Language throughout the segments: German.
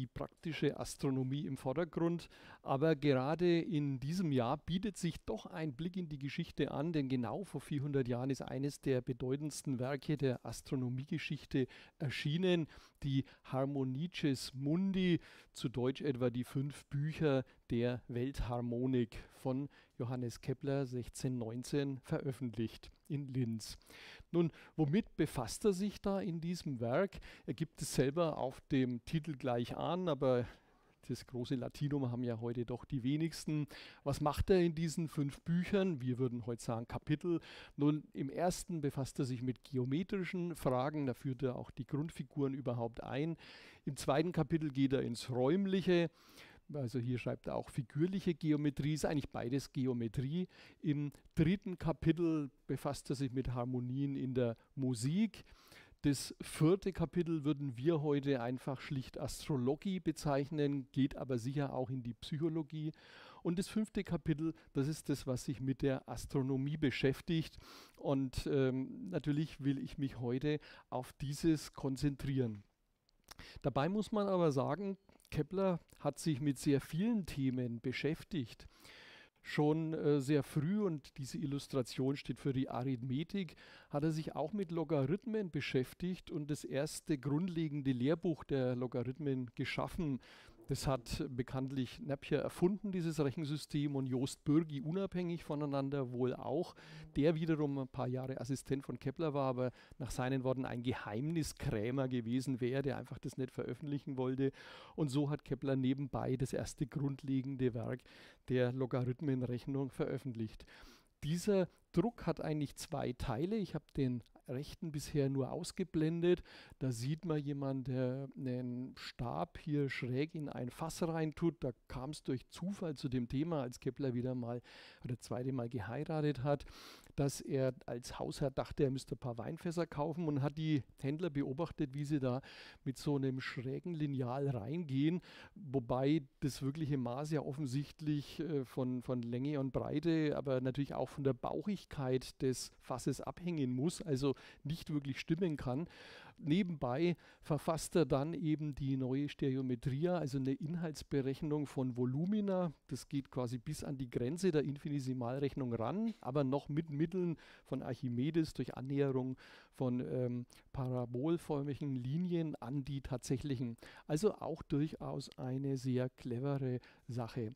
die praktische Astronomie im Vordergrund. Aber gerade in diesem Jahr bietet sich doch ein Blick in die Geschichte an, denn genau vor 400 Jahren ist eines der bedeutendsten Werke der Astronomiegeschichte erschienen, die Harmonices Mundi, zu Deutsch etwa die fünf Bücher der Weltharmonik von Johannes Kepler 1619 veröffentlicht in Linz. Nun, womit befasst er sich da in diesem Werk? Er gibt es selber auf dem Titel gleich an, aber das große Latinum haben ja heute doch die wenigsten. Was macht er in diesen fünf Büchern? Wir würden heute sagen Kapitel. Nun, im ersten befasst er sich mit geometrischen Fragen, da führt er auch die Grundfiguren überhaupt ein. Im zweiten Kapitel geht er ins Räumliche also hier schreibt er auch figürliche Geometrie, ist eigentlich beides Geometrie. Im dritten Kapitel befasst er sich mit Harmonien in der Musik. Das vierte Kapitel würden wir heute einfach schlicht Astrologie bezeichnen, geht aber sicher auch in die Psychologie. Und das fünfte Kapitel, das ist das, was sich mit der Astronomie beschäftigt. Und ähm, natürlich will ich mich heute auf dieses konzentrieren. Dabei muss man aber sagen, Kepler hat sich mit sehr vielen Themen beschäftigt schon äh, sehr früh und diese Illustration steht für die Arithmetik, hat er sich auch mit Logarithmen beschäftigt und das erste grundlegende Lehrbuch der Logarithmen geschaffen. Das hat bekanntlich Napier erfunden, dieses Rechensystem, und Joost Bürgi unabhängig voneinander wohl auch, der wiederum ein paar Jahre Assistent von Kepler war, aber nach seinen Worten ein Geheimniskrämer gewesen wäre, der einfach das nicht veröffentlichen wollte. Und so hat Kepler nebenbei das erste grundlegende Werk der Logarithmenrechnung veröffentlicht. Dieser Druck hat eigentlich zwei Teile. Ich habe den rechten bisher nur ausgeblendet. Da sieht man jemanden, der einen Stab hier schräg in ein Fass reintut. Da kam es durch Zufall zu dem Thema, als Kepler wieder mal oder zweite Mal geheiratet hat dass er als Hausherr dachte, er müsste ein paar Weinfässer kaufen und hat die Händler beobachtet, wie sie da mit so einem schrägen Lineal reingehen, wobei das wirkliche Maß ja offensichtlich äh, von, von Länge und Breite, aber natürlich auch von der Bauchigkeit des Fasses abhängen muss, also nicht wirklich stimmen kann nebenbei verfasst er dann eben die neue Stereometria, also eine Inhaltsberechnung von Volumina. Das geht quasi bis an die Grenze der Infinisimalrechnung ran, aber noch mit Mitteln von Archimedes durch Annäherung von ähm, parabolförmigen Linien an die tatsächlichen. Also auch durchaus eine sehr clevere Sache.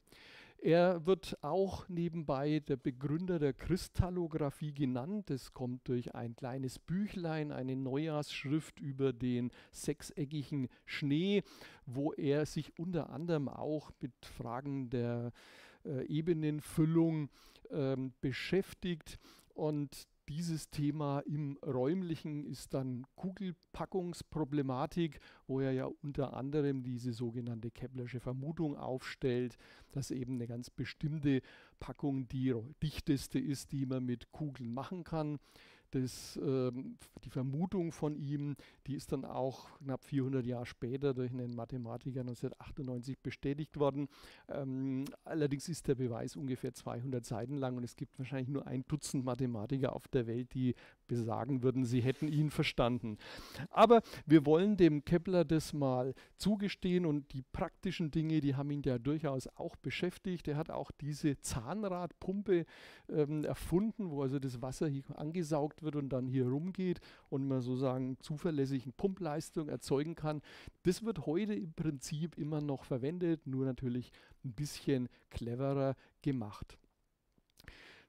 Er wird auch nebenbei der Begründer der Kristallographie genannt. Es kommt durch ein kleines Büchlein, eine Neujahrsschrift über den sechseckigen Schnee, wo er sich unter anderem auch mit Fragen der äh, Ebenenfüllung ähm, beschäftigt. Und dieses Thema im räumlichen ist dann Kugelpackungsproblematik, wo er ja unter anderem diese sogenannte Keplersche Vermutung aufstellt, dass eben eine ganz bestimmte Packung die dichteste ist, die man mit Kugeln machen kann das, ähm, die Vermutung von ihm, die ist dann auch knapp 400 Jahre später durch einen Mathematiker 1998 bestätigt worden. Ähm, allerdings ist der Beweis ungefähr 200 Seiten lang und es gibt wahrscheinlich nur ein Dutzend Mathematiker auf der Welt, die besagen würden, sie hätten ihn verstanden. Aber wir wollen dem Kepler das mal zugestehen und die praktischen Dinge, die haben ihn ja durchaus auch beschäftigt. Er hat auch diese Zahnradpumpe ähm, erfunden, wo also das Wasser hier angesaugt wird und dann hier rumgeht und man sozusagen zuverlässigen Pumpleistung erzeugen kann. Das wird heute im Prinzip immer noch verwendet, nur natürlich ein bisschen cleverer gemacht.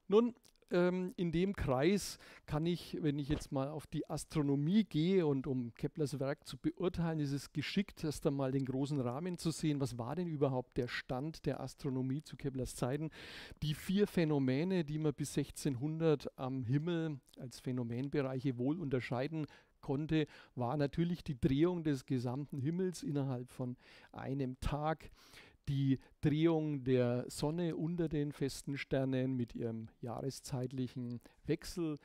Nun, ähm, in dem Kreis kann ich, wenn ich jetzt mal auf die Astronomie gehe und um Keplers Werk zu beurteilen, ist es geschickt, erst einmal den großen Rahmen zu sehen. Was war denn überhaupt der Stand der Astronomie zu Keplers Zeiten? Die vier Phänomene, die man bis 1600 am Himmel als Phänomenbereiche wohl unterscheiden konnte, war natürlich die Drehung des gesamten Himmels innerhalb von einem Tag, die Drehung der Sonne unter den festen Sternen mit ihrem jahreszeitlichen Wechsel,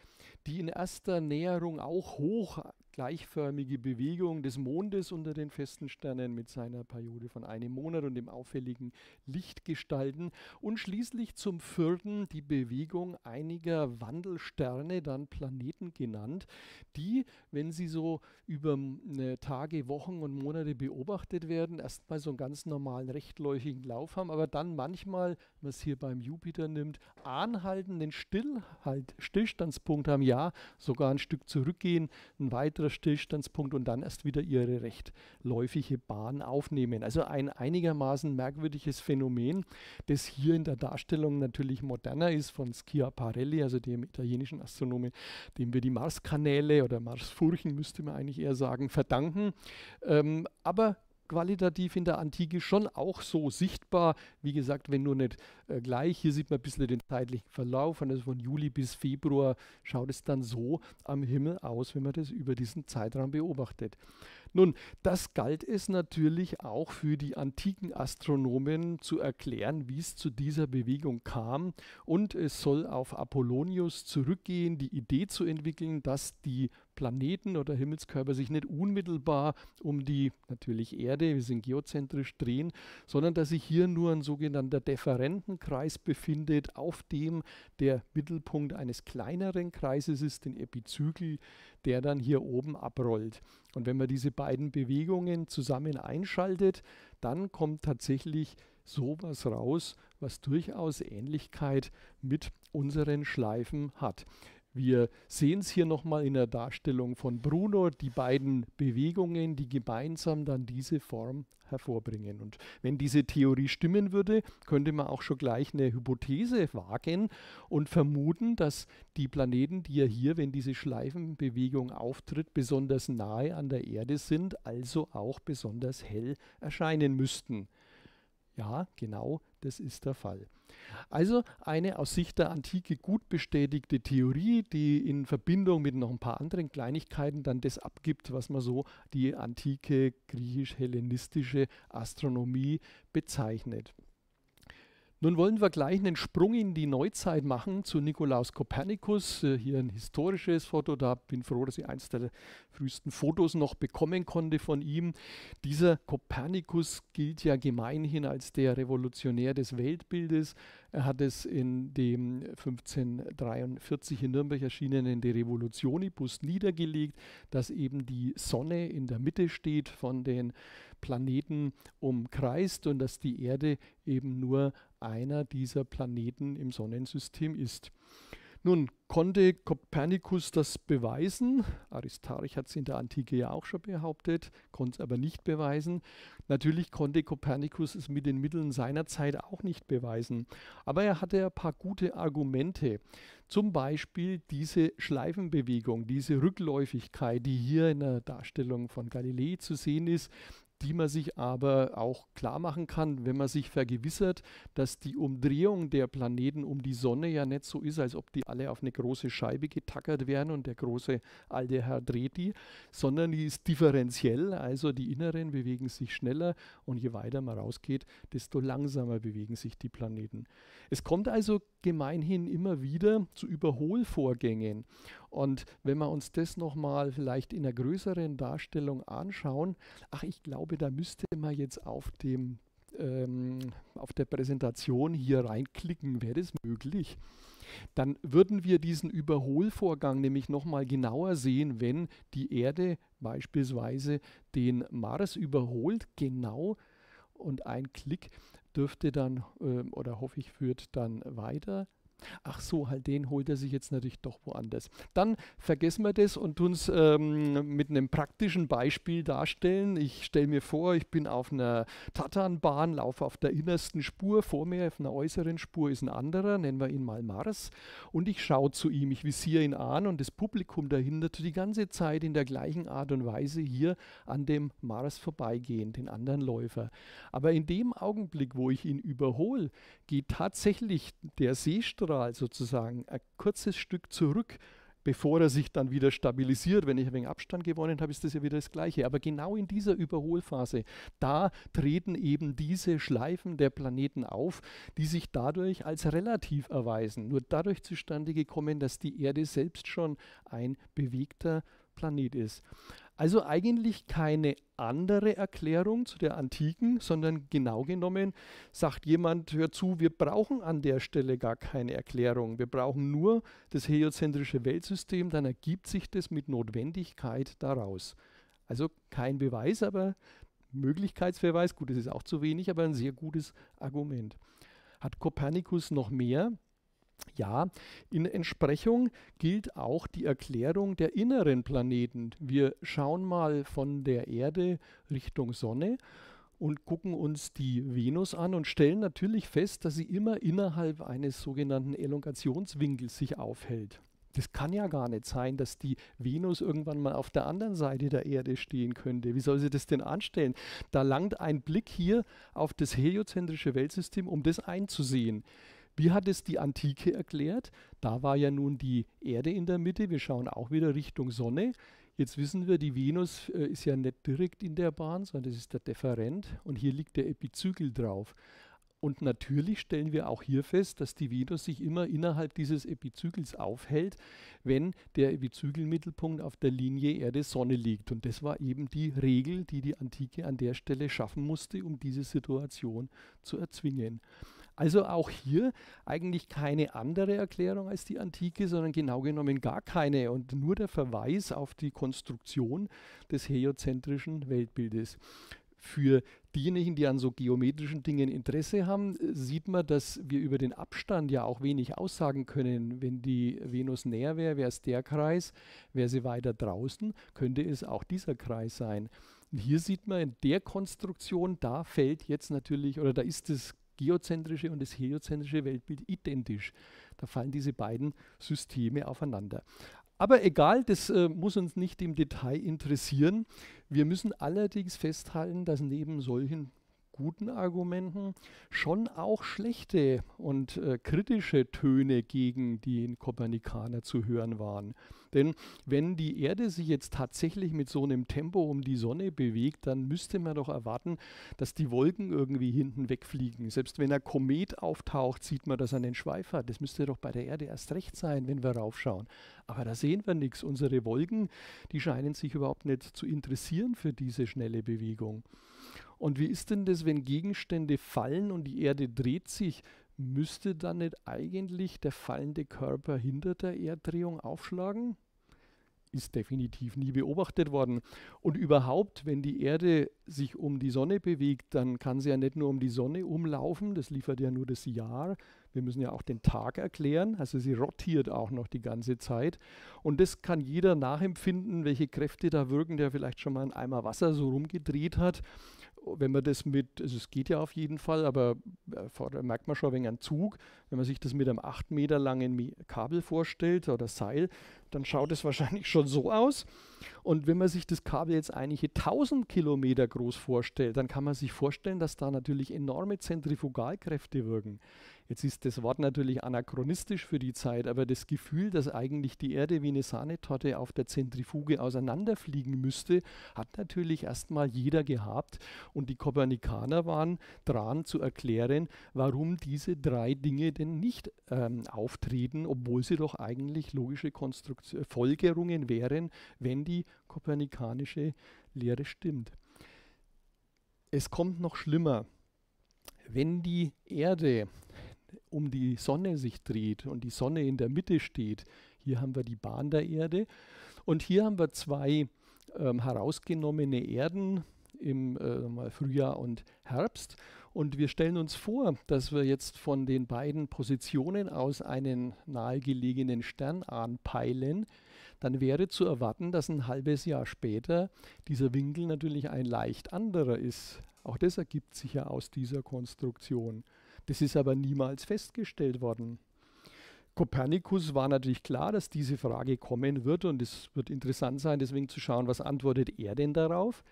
die in erster Näherung auch hoch gleichförmige Bewegung des Mondes unter den festen Sternen mit seiner Periode von einem Monat und dem auffälligen Lichtgestalten und schließlich zum vierten die Bewegung einiger Wandelsterne, dann Planeten genannt, die, wenn sie so über ne, Tage, Wochen und Monate beobachtet werden, erstmal so einen ganz normalen rechtläufigen Lauf haben, aber dann manchmal, was hier beim Jupiter nimmt, anhaltenden Stillhalt, Stillstandspunkt haben, ja, sogar ein Stück zurückgehen, ein weiteres weiterer Stillstandspunkt und dann erst wieder ihre rechtläufige Bahn aufnehmen. Also ein einigermaßen merkwürdiges Phänomen, das hier in der Darstellung natürlich moderner ist von Schiaparelli, also dem italienischen Astronomen, dem wir die Marskanäle oder Marsfurchen, müsste man eigentlich eher sagen, verdanken. Ähm, aber qualitativ in der Antike schon auch so sichtbar. Wie gesagt, wenn nur nicht äh, gleich. Hier sieht man ein bisschen den zeitlichen Verlauf. Also von Juli bis Februar schaut es dann so am Himmel aus, wenn man das über diesen Zeitraum beobachtet. Nun, das galt es natürlich auch für die antiken Astronomen zu erklären, wie es zu dieser Bewegung kam. Und es soll auf Apollonius zurückgehen, die Idee zu entwickeln, dass die Planeten oder Himmelskörper sich nicht unmittelbar um die natürlich Erde, wir sind geozentrisch, drehen, sondern dass sich hier nur ein sogenannter Deferentenkreis befindet, auf dem der Mittelpunkt eines kleineren Kreises ist, den Epizykel, der dann hier oben abrollt. Und wenn man diese beiden Bewegungen zusammen einschaltet, dann kommt tatsächlich sowas raus, was durchaus Ähnlichkeit mit unseren Schleifen hat. Wir sehen es hier nochmal in der Darstellung von Bruno, die beiden Bewegungen, die gemeinsam dann diese Form hervorbringen. Und wenn diese Theorie stimmen würde, könnte man auch schon gleich eine Hypothese wagen und vermuten, dass die Planeten, die ja hier, wenn diese Schleifenbewegung auftritt, besonders nahe an der Erde sind, also auch besonders hell erscheinen müssten. Ja, genau, das ist der Fall. Also eine aus Sicht der Antike gut bestätigte Theorie, die in Verbindung mit noch ein paar anderen Kleinigkeiten dann das abgibt, was man so die antike griechisch-hellenistische Astronomie bezeichnet. Nun wollen wir gleich einen Sprung in die Neuzeit machen zu Nikolaus Kopernikus. Äh, hier ein historisches Foto, da bin froh, dass ich eines der frühesten Fotos noch bekommen konnte von ihm. Dieser Kopernikus gilt ja gemeinhin als der Revolutionär des Weltbildes. Er hat es in dem 1543 in Nürnberg erschienenen De Revolutionibus niedergelegt, dass eben die Sonne in der Mitte steht, von den Planeten umkreist und dass die Erde eben nur einer dieser Planeten im Sonnensystem ist. Nun konnte Kopernikus das beweisen, Aristarch hat es in der Antike ja auch schon behauptet, konnte es aber nicht beweisen. Natürlich konnte Kopernikus es mit den Mitteln seiner Zeit auch nicht beweisen, aber er hatte ein paar gute Argumente. Zum Beispiel diese Schleifenbewegung, diese Rückläufigkeit, die hier in der Darstellung von Galilei zu sehen ist, die man sich aber auch klar machen kann, wenn man sich vergewissert, dass die Umdrehung der Planeten um die Sonne ja nicht so ist, als ob die alle auf eine große Scheibe getackert wären und der große alte Herr dreht die, sondern die ist differenziell, also die inneren bewegen sich schneller und je weiter man rausgeht, desto langsamer bewegen sich die Planeten. Es kommt also gemeinhin immer wieder zu Überholvorgängen. Und wenn wir uns das nochmal vielleicht in einer größeren Darstellung anschauen, ach, ich glaube, da müsste man jetzt auf dem ähm, auf der Präsentation hier reinklicken, wäre das möglich? Dann würden wir diesen Überholvorgang nämlich nochmal genauer sehen, wenn die Erde beispielsweise den Mars überholt, genau und ein Klick dürfte dann ähm, oder hoffe ich, führt dann weiter. Ach so, halt den holt er sich jetzt natürlich doch woanders. Dann vergessen wir das und tun es ähm, mit einem praktischen Beispiel darstellen. Ich stelle mir vor, ich bin auf einer Tatanbahn, laufe auf der innersten Spur, vor mir auf einer äußeren Spur ist ein anderer, nennen wir ihn mal Mars, und ich schaue zu ihm, ich visiere ihn an und das Publikum dahinter die ganze Zeit in der gleichen Art und Weise hier an dem Mars vorbeigehen, den anderen Läufer. Aber in dem Augenblick, wo ich ihn überhole, geht tatsächlich der Seestrahl temporal sozusagen ein kurzes Stück zurück, bevor er sich dann wieder stabilisiert. Wenn ich ein wenig Abstand gewonnen habe, ist das ja wieder das Gleiche. Aber genau in dieser Überholphase, da treten eben diese Schleifen der Planeten auf, die sich dadurch als relativ erweisen. Nur dadurch zustande gekommen, dass die Erde selbst schon ein bewegter Planet ist. Also eigentlich keine andere Erklärung zu der antiken, sondern genau genommen sagt jemand, hör zu, wir brauchen an der Stelle gar keine Erklärung. Wir brauchen nur das heliozentrische Weltsystem, dann ergibt sich das mit Notwendigkeit daraus. Also kein Beweis, aber Möglichkeitsverweis, gut, das ist auch zu wenig, aber ein sehr gutes Argument. Hat Kopernikus noch mehr? Ja, in Entsprechung gilt auch die Erklärung der inneren Planeten. Wir schauen mal von der Erde Richtung Sonne und gucken uns die Venus an und stellen natürlich fest, dass sie immer innerhalb eines sogenannten Elongationswinkels sich aufhält. Das kann ja gar nicht sein, dass die Venus irgendwann mal auf der anderen Seite der Erde stehen könnte. Wie soll sie das denn anstellen? Da langt ein Blick hier auf das heliozentrische Weltsystem, um das einzusehen. Wie hat es die Antike erklärt? Da war ja nun die Erde in der Mitte. Wir schauen auch wieder Richtung Sonne. Jetzt wissen wir, die Venus äh, ist ja nicht direkt in der Bahn, sondern das ist der Deferent und hier liegt der Epizykel drauf. Und natürlich stellen wir auch hier fest, dass die Venus sich immer innerhalb dieses Epizykels aufhält, wenn der Epizykelmittelpunkt auf der Linie Erde-Sonne liegt. Und das war eben die Regel, die die Antike an der Stelle schaffen musste, um diese Situation zu erzwingen. Also auch hier eigentlich keine andere Erklärung als die Antike, sondern genau genommen gar keine und nur der Verweis auf die Konstruktion des heliozentrischen Weltbildes. Für diejenigen, die an so geometrischen Dingen Interesse haben, sieht man, dass wir über den Abstand ja auch wenig aussagen können. Wenn die Venus näher wäre, wäre es der Kreis, wäre sie weiter draußen, könnte es auch dieser Kreis sein. Und hier sieht man in der Konstruktion, da fällt jetzt natürlich oder da ist das geozentrische und das heliozentrische Weltbild identisch. Da fallen diese beiden Systeme aufeinander. Aber egal, das äh, muss uns nicht im Detail interessieren. Wir müssen allerdings festhalten, dass neben solchen guten Argumenten schon auch schlechte und äh, kritische Töne gegen die Kopernikaner zu hören waren. Denn wenn die Erde sich jetzt tatsächlich mit so einem Tempo um die Sonne bewegt, dann müsste man doch erwarten, dass die Wolken irgendwie hinten wegfliegen. Selbst wenn ein Komet auftaucht, sieht man das an den Schweif hat. Das müsste doch bei der Erde erst recht sein, wenn wir raufschauen. Aber da sehen wir nichts. Unsere Wolken, die scheinen sich überhaupt nicht zu interessieren für diese schnelle Bewegung. Und wie ist denn das, wenn Gegenstände fallen und die Erde dreht sich? müsste dann nicht eigentlich der fallende Körper hinter der Erddrehung aufschlagen? Ist definitiv nie beobachtet worden. Und überhaupt, wenn die Erde sich um die Sonne bewegt, dann kann sie ja nicht nur um die Sonne umlaufen, das liefert ja nur das Jahr. Wir müssen ja auch den Tag erklären, also sie rotiert auch noch die ganze Zeit. Und das kann jeder nachempfinden, welche Kräfte da wirken, der vielleicht schon mal einen Eimer Wasser so rumgedreht hat wenn man das mit, also es geht ja auf jeden Fall, aber äh, merkt man schon wegen einem Zug, wenn man sich das mit einem 8 Meter langen Kabel vorstellt oder Seil, dann schaut es wahrscheinlich schon so aus. Und wenn man sich das Kabel jetzt einige 1000 Kilometer groß vorstellt, dann kann man sich vorstellen, dass da natürlich enorme Zentrifugalkräfte wirken. Jetzt ist das Wort natürlich anachronistisch für die Zeit, aber das Gefühl, dass eigentlich die Erde wie eine Sahnetorte auf der Zentrifuge auseinanderfliegen müsste, hat natürlich erstmal jeder gehabt. Und die Kopernikaner waren dran zu erklären, warum diese drei Dinge denn nicht ähm, auftreten, obwohl sie doch eigentlich logische Konstrukt äh, Folgerungen wären, wenn die kopernikanische Lehre stimmt. Es kommt noch schlimmer. Wenn die Erde um die Sonne sich dreht und die Sonne in der Mitte steht. Hier haben wir die Bahn der Erde und hier haben wir zwei ähm, herausgenommene Erden im äh, Frühjahr und Herbst. Und wir stellen uns vor, dass wir jetzt von den beiden Positionen aus einen nahegelegenen Stern anpeilen, dann wäre zu erwarten, dass ein halbes Jahr später dieser Winkel natürlich ein leicht anderer ist. Auch das ergibt sich ja aus dieser Konstruktion. Das ist aber niemals festgestellt worden. Kopernikus war natürlich klar, dass diese Frage kommen wird und es wird interessant sein, deswegen zu schauen, was antwortet er denn darauf.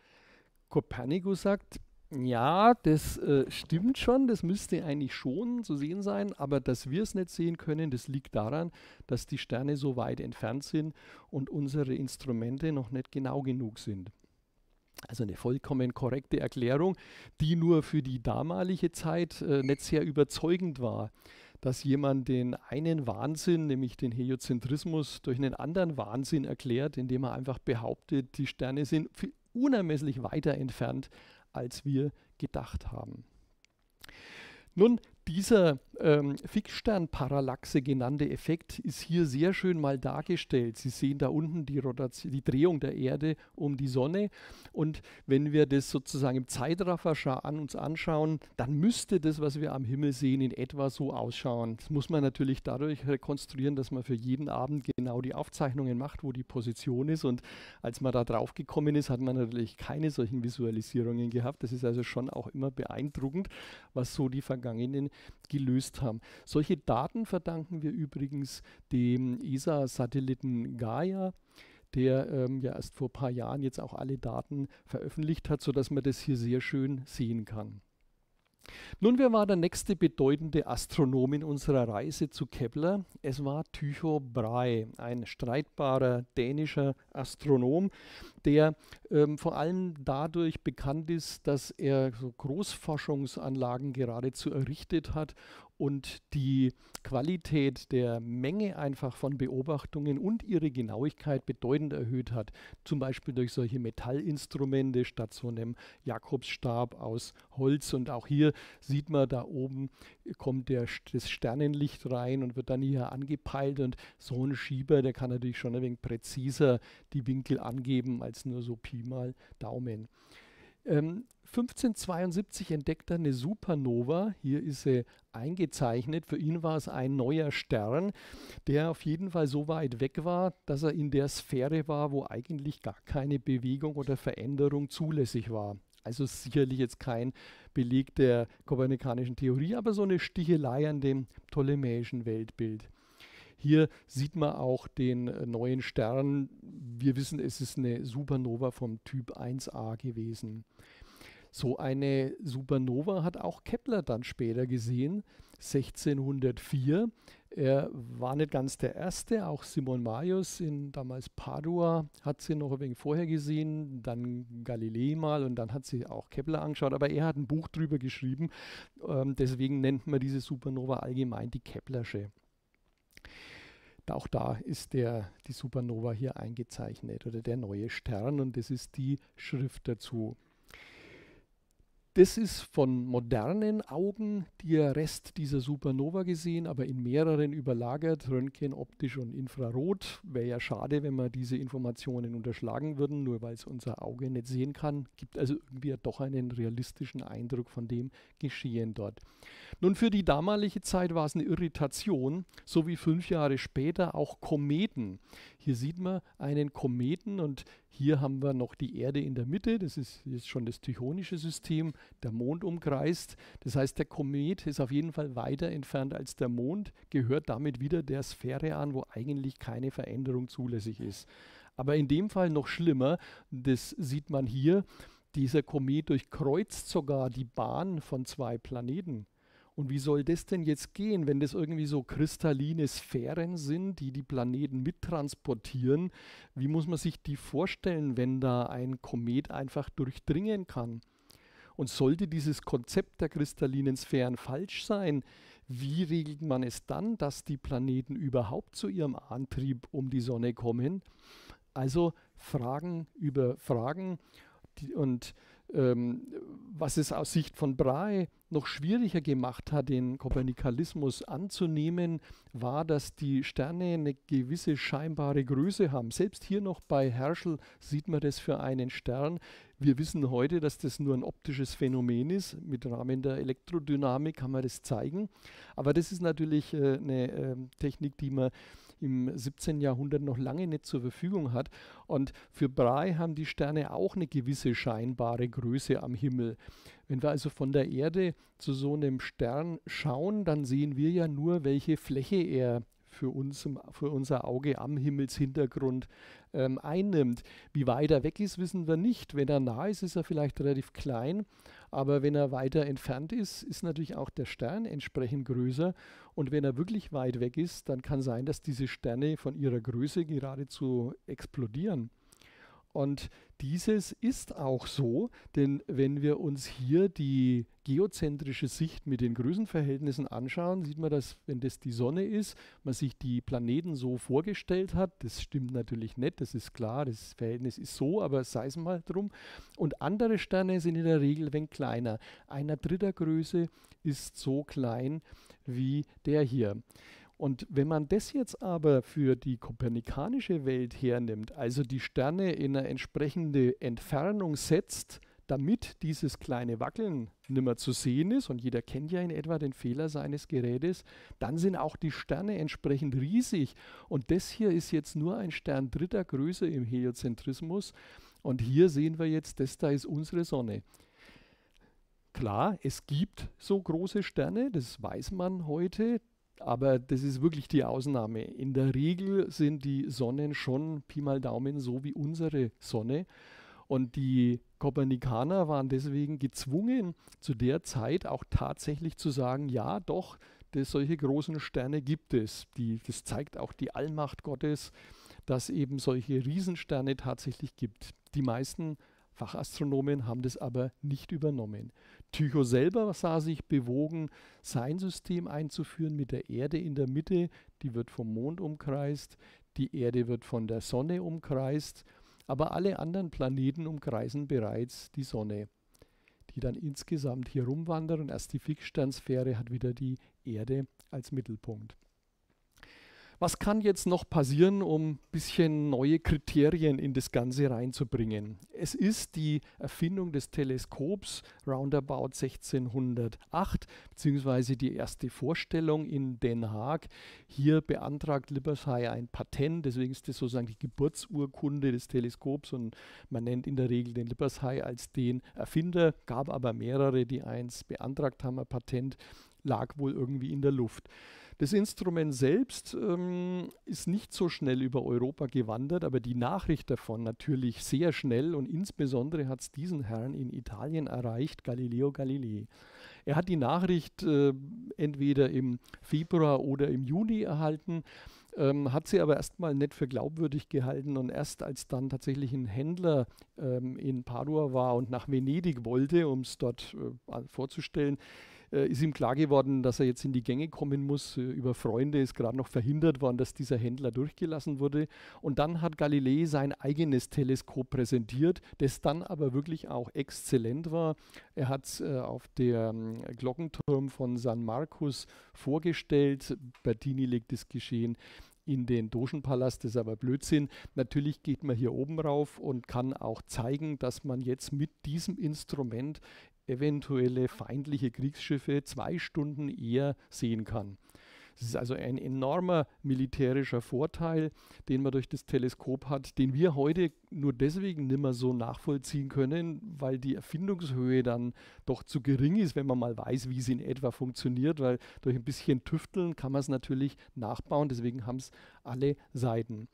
Kopernikus sagt, ja, das äh, stimmt schon, das müsste eigentlich schon zu sehen sein, aber dass wir es nicht sehen können, das liegt daran, dass die Sterne so weit entfernt sind und unsere Instrumente noch nicht genau genug sind. Also eine vollkommen korrekte Erklärung, die nur für die damalige Zeit äh, nicht sehr überzeugend war, dass jemand den einen Wahnsinn, nämlich den Heliozentrismus, durch einen anderen Wahnsinn erklärt, indem er einfach behauptet, die Sterne sind unermesslich weiter entfernt, als wir gedacht haben. Nun, dieser ähm, Fixsternparallaxe genannte Effekt ist hier sehr schön mal dargestellt. Sie sehen da unten die, Rotation, die Drehung der Erde um die Sonne und wenn wir das sozusagen im Zeitraffer an uns anschauen, dann müsste das, was wir am Himmel sehen, in etwa so ausschauen. Das muss man natürlich dadurch rekonstruieren, dass man für jeden Abend genau die Aufzeichnungen macht, wo die Position ist und als man da drauf gekommen ist, hat man natürlich keine solchen Visualisierungen gehabt. Das ist also schon auch immer beeindruckend, was so die vergangenen gelöst gelöst haben. Solche Daten verdanken wir übrigens dem ESA-Satelliten Gaia der ähm, ja erst vor ein paar Jahren jetzt auch alle Daten veröffentlicht hat, sodass man das hier sehr schön sehen kann. Nun, wer war der nächste bedeutende Astronom in unserer Reise zu Kepler? Es war Tycho Brahe, ein streitbarer dänischer Astronom, der ähm, vor allem dadurch bekannt ist, dass er so Großforschungsanlagen geradezu errichtet hat und die Qualität der Menge einfach von Beobachtungen und ihre Genauigkeit bedeutend erhöht hat. Zum Beispiel durch solche Metallinstrumente statt so einem Jakobsstab aus Holz. Und auch hier sieht man, da oben kommt der, das Sternenlicht rein und wird dann hier angepeilt. Und so ein Schieber, der kann natürlich schon ein wenig präziser die Winkel angeben als jetzt nur so Pi mal Daumen. Ähm, 1572 entdeckt er eine Supernova. Hier ist sie eingezeichnet. Für ihn war es ein neuer Stern, der auf jeden Fall so weit weg war, dass er in der Sphäre war, wo eigentlich gar keine Bewegung oder Veränderung zulässig war. Also sicherlich jetzt kein Beleg der kopernikanischen Theorie, aber so eine Stichelei an dem ptolemäischen Weltbild. Hier sieht man auch den äh, neuen Stern. Wir wissen, es ist eine Supernova vom Typ 1a gewesen. So eine Supernova hat auch Kepler dann später gesehen, 1604. Er war nicht ganz der Erste, auch Simon Marius in damals Padua hat sie noch ein wenig vorher gesehen, dann Galilei mal und dann hat sie auch Kepler angeschaut, aber er hat ein Buch drüber geschrieben, ähm, deswegen nennt man diese Supernova allgemein die Keplersche auch da ist der, die Supernova hier eingezeichnet oder der neue Stern und das ist die Schrift dazu. Das ist von modernen Augen der Rest dieser Supernova gesehen, aber in mehreren überlagert, Röntgen, optisch und Infrarot. Wäre ja schade, wenn wir diese Informationen unterschlagen würden, nur weil es unser Auge nicht sehen kann. Gibt also irgendwie doch einen realistischen Eindruck von dem Geschehen dort. Nun, für die damalige Zeit war es eine Irritation, so wie fünf Jahre später auch Kometen. Hier sieht man einen Kometen und hier haben wir noch die Erde in der Mitte, das ist jetzt schon das Tychonische System, der Mond umkreist. Das heißt, der Komet ist auf jeden Fall weiter entfernt als der Mond, gehört damit wieder der Sphäre an, wo eigentlich keine Veränderung zulässig ist. Aber in dem Fall noch schlimmer, das sieht man hier, dieser Komet durchkreuzt sogar die Bahn von zwei Planeten. Und wie soll das denn jetzt gehen, wenn das irgendwie so kristalline Sphären sind, die die Planeten mittransportieren? Wie muss man sich die vorstellen, wenn da ein Komet einfach durchdringen kann? Und sollte dieses Konzept der kristallinen Sphären falsch sein, wie regelt man es dann, dass die Planeten überhaupt zu ihrem Antrieb um die Sonne kommen? Also Fragen über Fragen. Die, und ähm, was es aus Sicht von Brahe noch schwieriger gemacht hat, den Kopernikalismus anzunehmen, war, dass die Sterne eine gewisse scheinbare Größe haben. Selbst hier noch bei Herschel sieht man das für einen Stern. Wir wissen heute, dass das nur ein optisches Phänomen ist. Mit Rahmen der Elektrodynamik kann man das zeigen. Aber das ist natürlich äh, eine äh, Technik, die man im 17. Jahrhundert noch lange nicht zur Verfügung hat. Und für Brahe haben die Sterne auch eine gewisse scheinbare Größe am Himmel. Wenn wir also von der Erde zu so einem Stern schauen, dann sehen wir ja nur, welche Fläche er für, uns, für unser Auge am Himmelshintergrund ähm, einnimmt. Wie weit er weg ist, wissen wir nicht. Wenn er nah ist, ist er vielleicht relativ klein. Aber wenn er weiter entfernt ist, ist natürlich auch der Stern entsprechend größer. Und wenn er wirklich weit weg ist, dann kann sein, dass diese Sterne von ihrer Größe geradezu explodieren. Und dieses ist auch so, denn wenn wir uns hier die geozentrische Sicht mit den Größenverhältnissen anschauen, sieht man, dass wenn das die Sonne ist, man sich die Planeten so vorgestellt hat. Das stimmt natürlich nicht, das ist klar, das Verhältnis ist so, aber sei es mal drum. Und andere Sterne sind in der Regel wenn kleiner. Einer dritter Größe ist so klein wie der hier. Und wenn man das jetzt aber für die kopernikanische Welt hernimmt, also die Sterne in eine entsprechende Entfernung setzt, damit dieses kleine Wackeln nimmer zu sehen ist, und jeder kennt ja in etwa den Fehler seines Gerätes, dann sind auch die Sterne entsprechend riesig. Und das hier ist jetzt nur ein Stern dritter Größe im Heliozentrismus. Und hier sehen wir jetzt, das da ist unsere Sonne. Klar, es gibt so große Sterne, das weiß man heute. Aber das ist wirklich die Ausnahme. In der Regel sind die Sonnen schon Pi mal Daumen so wie unsere Sonne. Und die Kopernikaner waren deswegen gezwungen, zu der Zeit auch tatsächlich zu sagen, ja doch, dass solche großen Sterne gibt es. Die, das zeigt auch die Allmacht Gottes, dass eben solche Riesensterne tatsächlich gibt. Die meisten Fachastronomen haben das aber nicht übernommen. Tycho selber sah sich bewogen, sein System einzuführen mit der Erde in der Mitte. Die wird vom Mond umkreist, die Erde wird von der Sonne umkreist, aber alle anderen Planeten umkreisen bereits die Sonne, die dann insgesamt hier rumwandern erst die Fixsternsphäre hat wieder die Erde als Mittelpunkt. Was kann jetzt noch passieren, um ein bisschen neue Kriterien in das Ganze reinzubringen? Es ist die Erfindung des Teleskops roundabout 1608, beziehungsweise die erste Vorstellung in Den Haag. Hier beantragt Lippershey ein Patent, deswegen ist das sozusagen die Geburtsurkunde des Teleskops und man nennt in der Regel den Lippershey als den Erfinder, gab aber mehrere, die eins beantragt haben, ein Patent lag wohl irgendwie in der Luft. Das Instrument selbst ähm, ist nicht so schnell über Europa gewandert, aber die Nachricht davon natürlich sehr schnell und insbesondere hat es diesen Herrn in Italien erreicht, Galileo Galilei. Er hat die Nachricht äh, entweder im Februar oder im Juni erhalten ähm, hat sie aber erstmal nicht für glaubwürdig gehalten und erst als dann tatsächlich ein Händler ähm, in Padua war und nach Venedig wollte, um es dort äh, vorzustellen, äh, ist ihm klar geworden, dass er jetzt in die Gänge kommen muss. Äh, über Freunde ist gerade noch verhindert worden, dass dieser Händler durchgelassen wurde. Und dann hat Galilei sein eigenes Teleskop präsentiert, das dann aber wirklich auch exzellent war. Er hat es äh, auf dem ähm, Glockenturm von San Marcos vorgestellt. Bertini legt es geschehen in den Dogenpalast, das ist aber Blödsinn. Natürlich geht man hier oben rauf und kann auch zeigen, dass man jetzt mit diesem Instrument eventuelle feindliche Kriegsschiffe zwei Stunden eher sehen kann. Es ist also ein enormer militärischer Vorteil, den man durch das Teleskop hat, den wir heute nur deswegen nicht mehr so nachvollziehen können, weil die Erfindungshöhe dann doch zu gering ist, wenn man mal weiß, wie es in etwa funktioniert, weil durch ein bisschen Tüfteln kann man es natürlich nachbauen, deswegen haben es alle Seiten.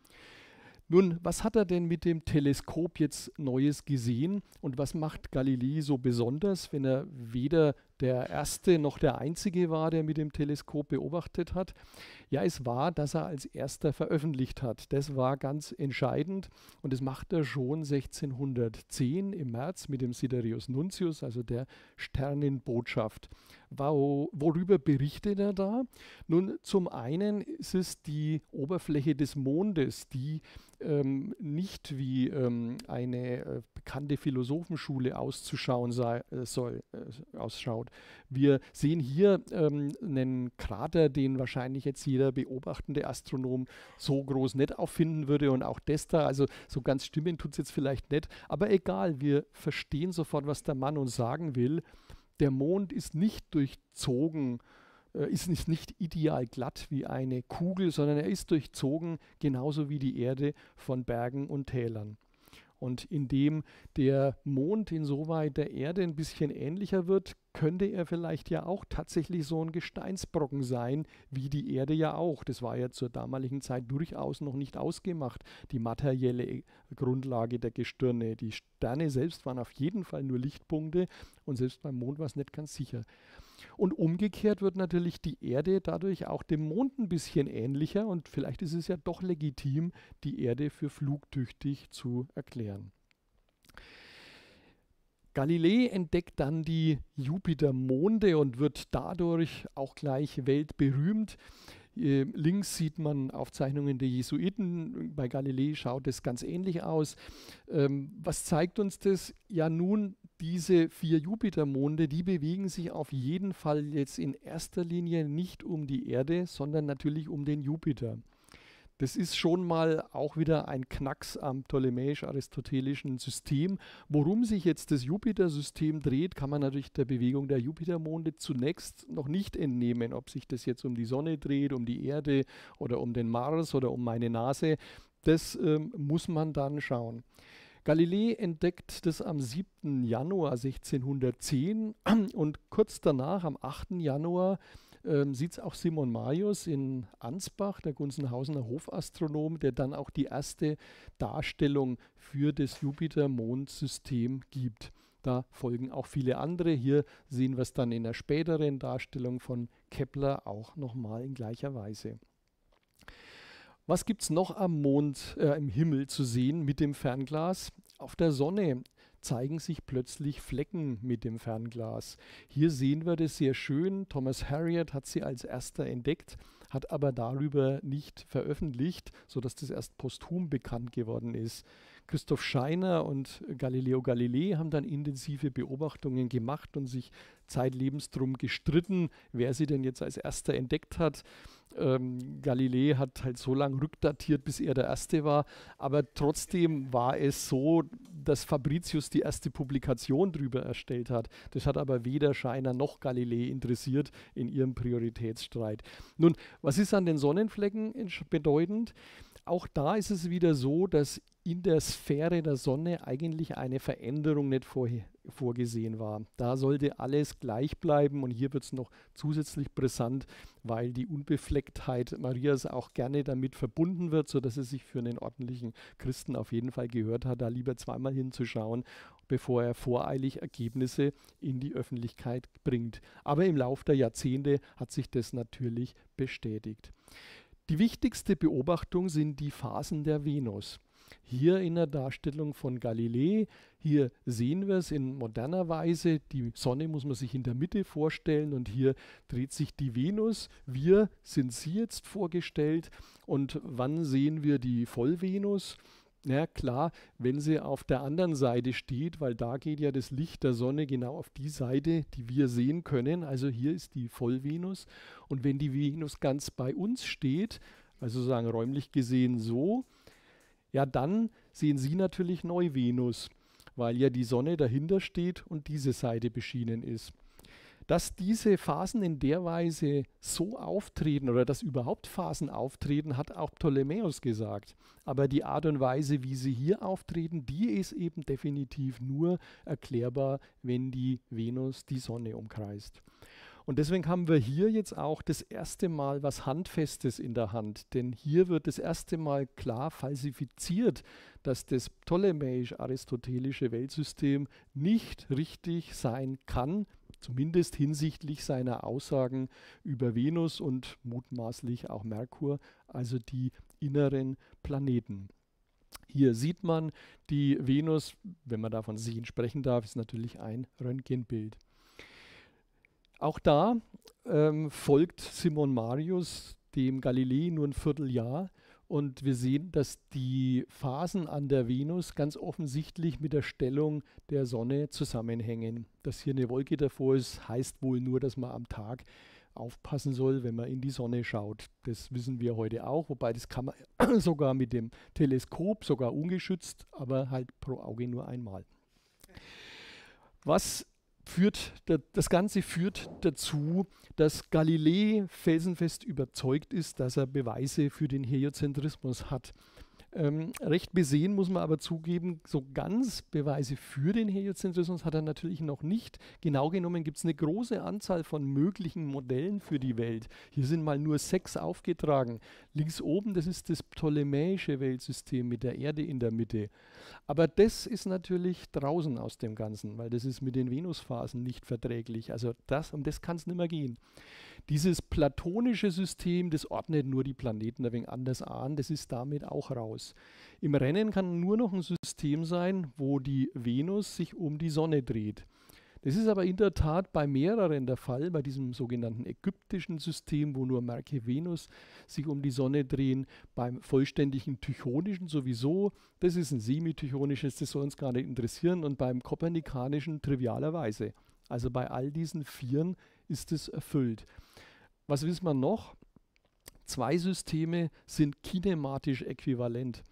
Nun, was hat er denn mit dem Teleskop jetzt Neues gesehen und was macht Galilei so besonders, wenn er weder der erste, noch der einzige war, der mit dem Teleskop beobachtet hat. Ja, es war, dass er als erster veröffentlicht hat. Das war ganz entscheidend und das macht er schon 1610 im März mit dem Sidereus Nuncius, also der Sternenbotschaft. Worüber berichtet er da? Nun, zum einen ist es die Oberfläche des Mondes, die ähm, nicht wie ähm, eine äh, bekannte Philosophenschule auszuschauen sei, äh, soll, äh, ausschaut angeschaut. Wir sehen hier ähm, einen Krater, den wahrscheinlich jetzt jeder beobachtende Astronom so groß nicht auffinden würde und auch das da, also so ganz stimmen tut es jetzt vielleicht nicht, aber egal, wir verstehen sofort, was der Mann uns sagen will. Der Mond ist nicht durchzogen äh, ist nicht, nicht ideal glatt wie eine Kugel, sondern er ist durchzogen, genauso wie die Erde, von Bergen und Tälern. Und indem der Mond insoweit der Erde ein bisschen ähnlicher wird, könnte er vielleicht ja auch tatsächlich so ein Gesteinsbrocken sein, wie die Erde ja auch. Das war ja zur damaligen Zeit durchaus noch nicht ausgemacht, die materielle äh, Grundlage der Gestirne. Die Sterne selbst waren auf jeden Fall nur Lichtpunkte und selbst beim Mond war es nicht ganz sicher. Und umgekehrt wird natürlich die Erde dadurch auch dem Mond ein bisschen ähnlicher und vielleicht ist es ja doch legitim, die Erde für flugtüchtig zu erklären. Galilei entdeckt dann die Jupitermonde und wird dadurch auch gleich weltberühmt. Äh, links sieht man Aufzeichnungen der Jesuiten. Bei Galilei schaut es ganz ähnlich aus. Ähm, was zeigt uns das? Ja, nun, diese vier Jupitermonde, die bewegen sich auf jeden Fall jetzt in erster Linie nicht um die Erde, sondern natürlich um den Jupiter. Das ist schon mal auch wieder ein Knacks am ptolemäisch-aristotelischen System. Worum sich jetzt das Jupiter-System dreht, kann man natürlich der Bewegung der Jupitermonde zunächst noch nicht entnehmen, ob sich das jetzt um die Sonne dreht, um die Erde oder um den Mars oder um meine Nase. Das ähm, muss man dann schauen. Galilei entdeckt das am 7. Januar 1610 und kurz danach, am 8. Januar ähm, sieht es auch Simon Marius in Ansbach, der Gunzenhausener Hofastronom, der dann auch die erste Darstellung für das Jupiter-Mond-System gibt. Da folgen auch viele andere. Hier sehen wir es dann in der späteren Darstellung von Kepler auch nochmal in gleicher Weise. Was gibt es noch am Mond, äh, im Himmel zu sehen mit dem Fernglas? Auf der Sonne zeigen sich plötzlich Flecken mit dem Fernglas. Hier sehen wir das sehr schön. Thomas Harriot hat sie als erster entdeckt, hat aber darüber nicht veröffentlicht, sodass das erst posthum bekannt geworden ist. Christoph Scheiner und Galileo Galilei haben dann intensive Beobachtungen gemacht und sich zeitlebens drum gestritten, wer sie denn jetzt als erster entdeckt hat. Ähm, Galilei hat halt so lange rückdatiert, bis er der Erste war. Aber trotzdem war es so, dass Fabricius die erste Publikation darüber erstellt hat. Das hat aber weder Scheiner noch Galilei interessiert in ihrem Prioritätsstreit. Nun, was ist an den Sonnenflecken bedeutend? Auch da ist es wieder so, dass in der Sphäre der Sonne eigentlich eine Veränderung nicht vorher vorgesehen war. Da sollte alles gleich bleiben und hier wird es noch zusätzlich brisant, weil die Unbeflecktheit Marias auch gerne damit verbunden wird, sodass es sich für einen ordentlichen Christen auf jeden Fall gehört hat, da lieber zweimal hinzuschauen, bevor er voreilig Ergebnisse in die Öffentlichkeit bringt. Aber im Lauf der Jahrzehnte hat sich das natürlich bestätigt. Die wichtigste Beobachtung sind die Phasen der Venus. Hier in der Darstellung von Galilei, hier sehen wir es in moderner Weise. Die Sonne muss man sich in der Mitte vorstellen und hier dreht sich die Venus. Wir sind sie jetzt vorgestellt. Und wann sehen wir die Vollvenus? Na ja, klar, wenn sie auf der anderen Seite steht, weil da geht ja das Licht der Sonne genau auf die Seite, die wir sehen können. Also hier ist die Vollvenus. Und wenn die Venus ganz bei uns steht, also sagen räumlich gesehen so, ja dann sehen Sie natürlich Neu-Venus, weil ja die Sonne dahinter steht und diese Seite beschienen ist. Dass diese Phasen in der Weise so auftreten oder dass überhaupt Phasen auftreten, hat auch Ptolemäus gesagt. Aber die Art und Weise, wie sie hier auftreten, die ist eben definitiv nur erklärbar, wenn die Venus die Sonne umkreist. Und deswegen haben wir hier jetzt auch das erste Mal was Handfestes in der Hand, denn hier wird das erste Mal klar falsifiziert, dass das ptolemäisch-aristotelische Weltsystem nicht richtig sein kann, zumindest hinsichtlich seiner Aussagen über Venus und mutmaßlich auch Merkur, also die inneren Planeten. Hier sieht man die Venus, wenn man davon sehen sprechen darf, ist natürlich ein Röntgenbild. Auch da ähm, folgt Simon Marius dem Galilei nur ein Vierteljahr und wir sehen, dass die Phasen an der Venus ganz offensichtlich mit der Stellung der Sonne zusammenhängen. Dass hier eine Wolke davor ist, heißt wohl nur, dass man am Tag aufpassen soll, wenn man in die Sonne schaut. Das wissen wir heute auch, wobei das kann man sogar mit dem Teleskop, sogar ungeschützt, aber halt pro Auge nur einmal. Was führt, das Ganze führt dazu, dass Galilei felsenfest überzeugt ist, dass er Beweise für den Heliozentrismus hat. Ähm, recht besehen muss man aber zugeben, so ganz Beweise für den Heliozentrismus hat er natürlich noch nicht. Genau genommen gibt es eine große Anzahl von möglichen Modellen für die Welt. Hier sind mal nur sechs aufgetragen. Links oben, das ist das ptolemäische Weltsystem mit der Erde in der Mitte. Aber das ist natürlich draußen aus dem Ganzen, weil das ist mit den Venusphasen nicht verträglich. Also das, um das kann es nicht mehr gehen. Dieses platonische System, das ordnet nur die Planeten ein wenig anders an, das ist damit auch raus. Im Rennen kann nur noch ein System sein, wo die Venus sich um die Sonne dreht. Das ist aber in der Tat bei mehreren der Fall, bei diesem sogenannten ägyptischen System, wo nur Merke Venus sich um die Sonne drehen, beim vollständigen Tychonischen sowieso, das ist ein semitychonisches, das soll uns gar nicht interessieren, und beim kopernikanischen trivialerweise. Also bei all diesen Vieren ist es erfüllt. Was wissen wir noch? Zwei Systeme sind kinematisch äquivalent.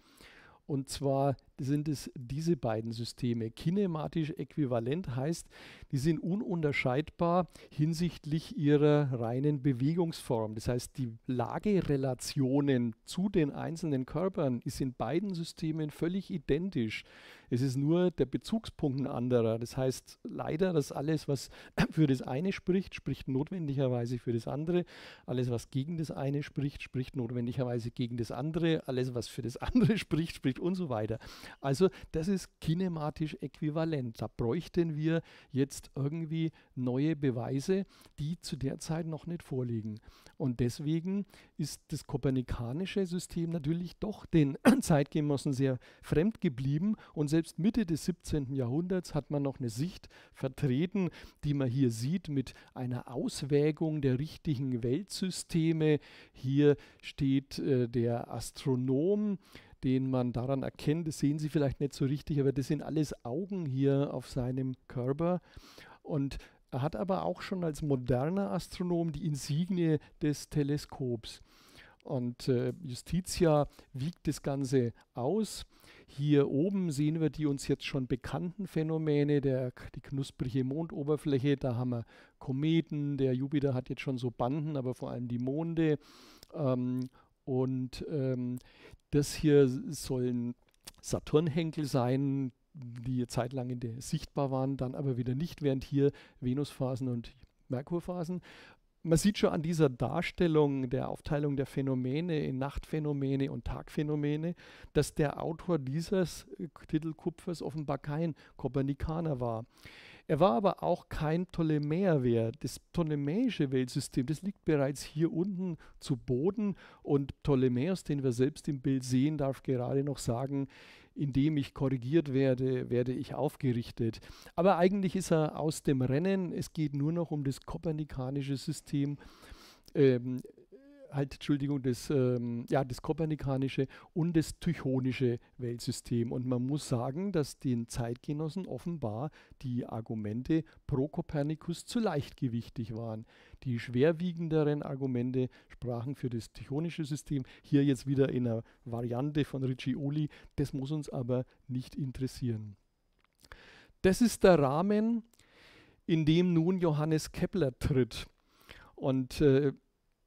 Und zwar sind es diese beiden Systeme. Kinematisch äquivalent heißt, die sind ununterscheidbar hinsichtlich ihrer reinen Bewegungsform. Das heißt, die Lagerelationen zu den einzelnen Körpern ist in beiden Systemen völlig identisch. Es ist nur der Bezugspunkt ein anderer. Das heißt leider, dass alles, was für das eine spricht, spricht notwendigerweise für das andere. Alles, was gegen das eine spricht, spricht notwendigerweise gegen das andere. Alles, was für das andere spricht, spricht und so weiter. Also das ist kinematisch äquivalent. Da bräuchten wir jetzt irgendwie neue Beweise, die zu der Zeit noch nicht vorliegen. Und deswegen ist das kopernikanische System natürlich doch den Zeitgenossen sehr fremd geblieben. Und selbst Mitte des 17. Jahrhunderts hat man noch eine Sicht vertreten, die man hier sieht mit einer Auswägung der richtigen Weltsysteme. Hier steht äh, der Astronom, den man daran erkennt. Das sehen Sie vielleicht nicht so richtig, aber das sind alles Augen hier auf seinem Körper. Und er hat aber auch schon als moderner Astronom die Insignie des Teleskops. Und äh, Justitia wiegt das Ganze aus. Hier oben sehen wir die uns jetzt schon bekannten Phänomene, der, die knusprige Mondoberfläche, da haben wir Kometen, der Jupiter hat jetzt schon so Banden, aber vor allem die Monde. Ähm, und ähm, das hier sollen Saturnhenkel sein, die zeitlang in der sichtbar waren, dann aber wieder nicht, während hier Venusphasen und Merkurphasen. Man sieht schon an dieser Darstellung der Aufteilung der Phänomene in Nachtphänomene und Tagphänomene, dass der Autor dieses äh, Titelkupfers offenbar kein Kopernikaner war. Er war aber auch kein Ptolemäer mehr. Das ptolemäische Weltsystem, das liegt bereits hier unten zu Boden und Ptolemäus, den wir selbst im Bild sehen, darf gerade noch sagen, indem ich korrigiert werde, werde ich aufgerichtet. Aber eigentlich ist er aus dem Rennen. Es geht nur noch um das kopernikanische System. Ähm, halt, Entschuldigung, das, ähm, ja, das kopernikanische und das tychonische Weltsystem. Und man muss sagen, dass den Zeitgenossen offenbar die Argumente pro Kopernikus zu leichtgewichtig waren. Die schwerwiegenderen Argumente sprachen für das tychonische System, hier jetzt wieder in einer Variante von Riccioli. Das muss uns aber nicht interessieren. Das ist der Rahmen, in dem nun Johannes Kepler tritt. Und äh,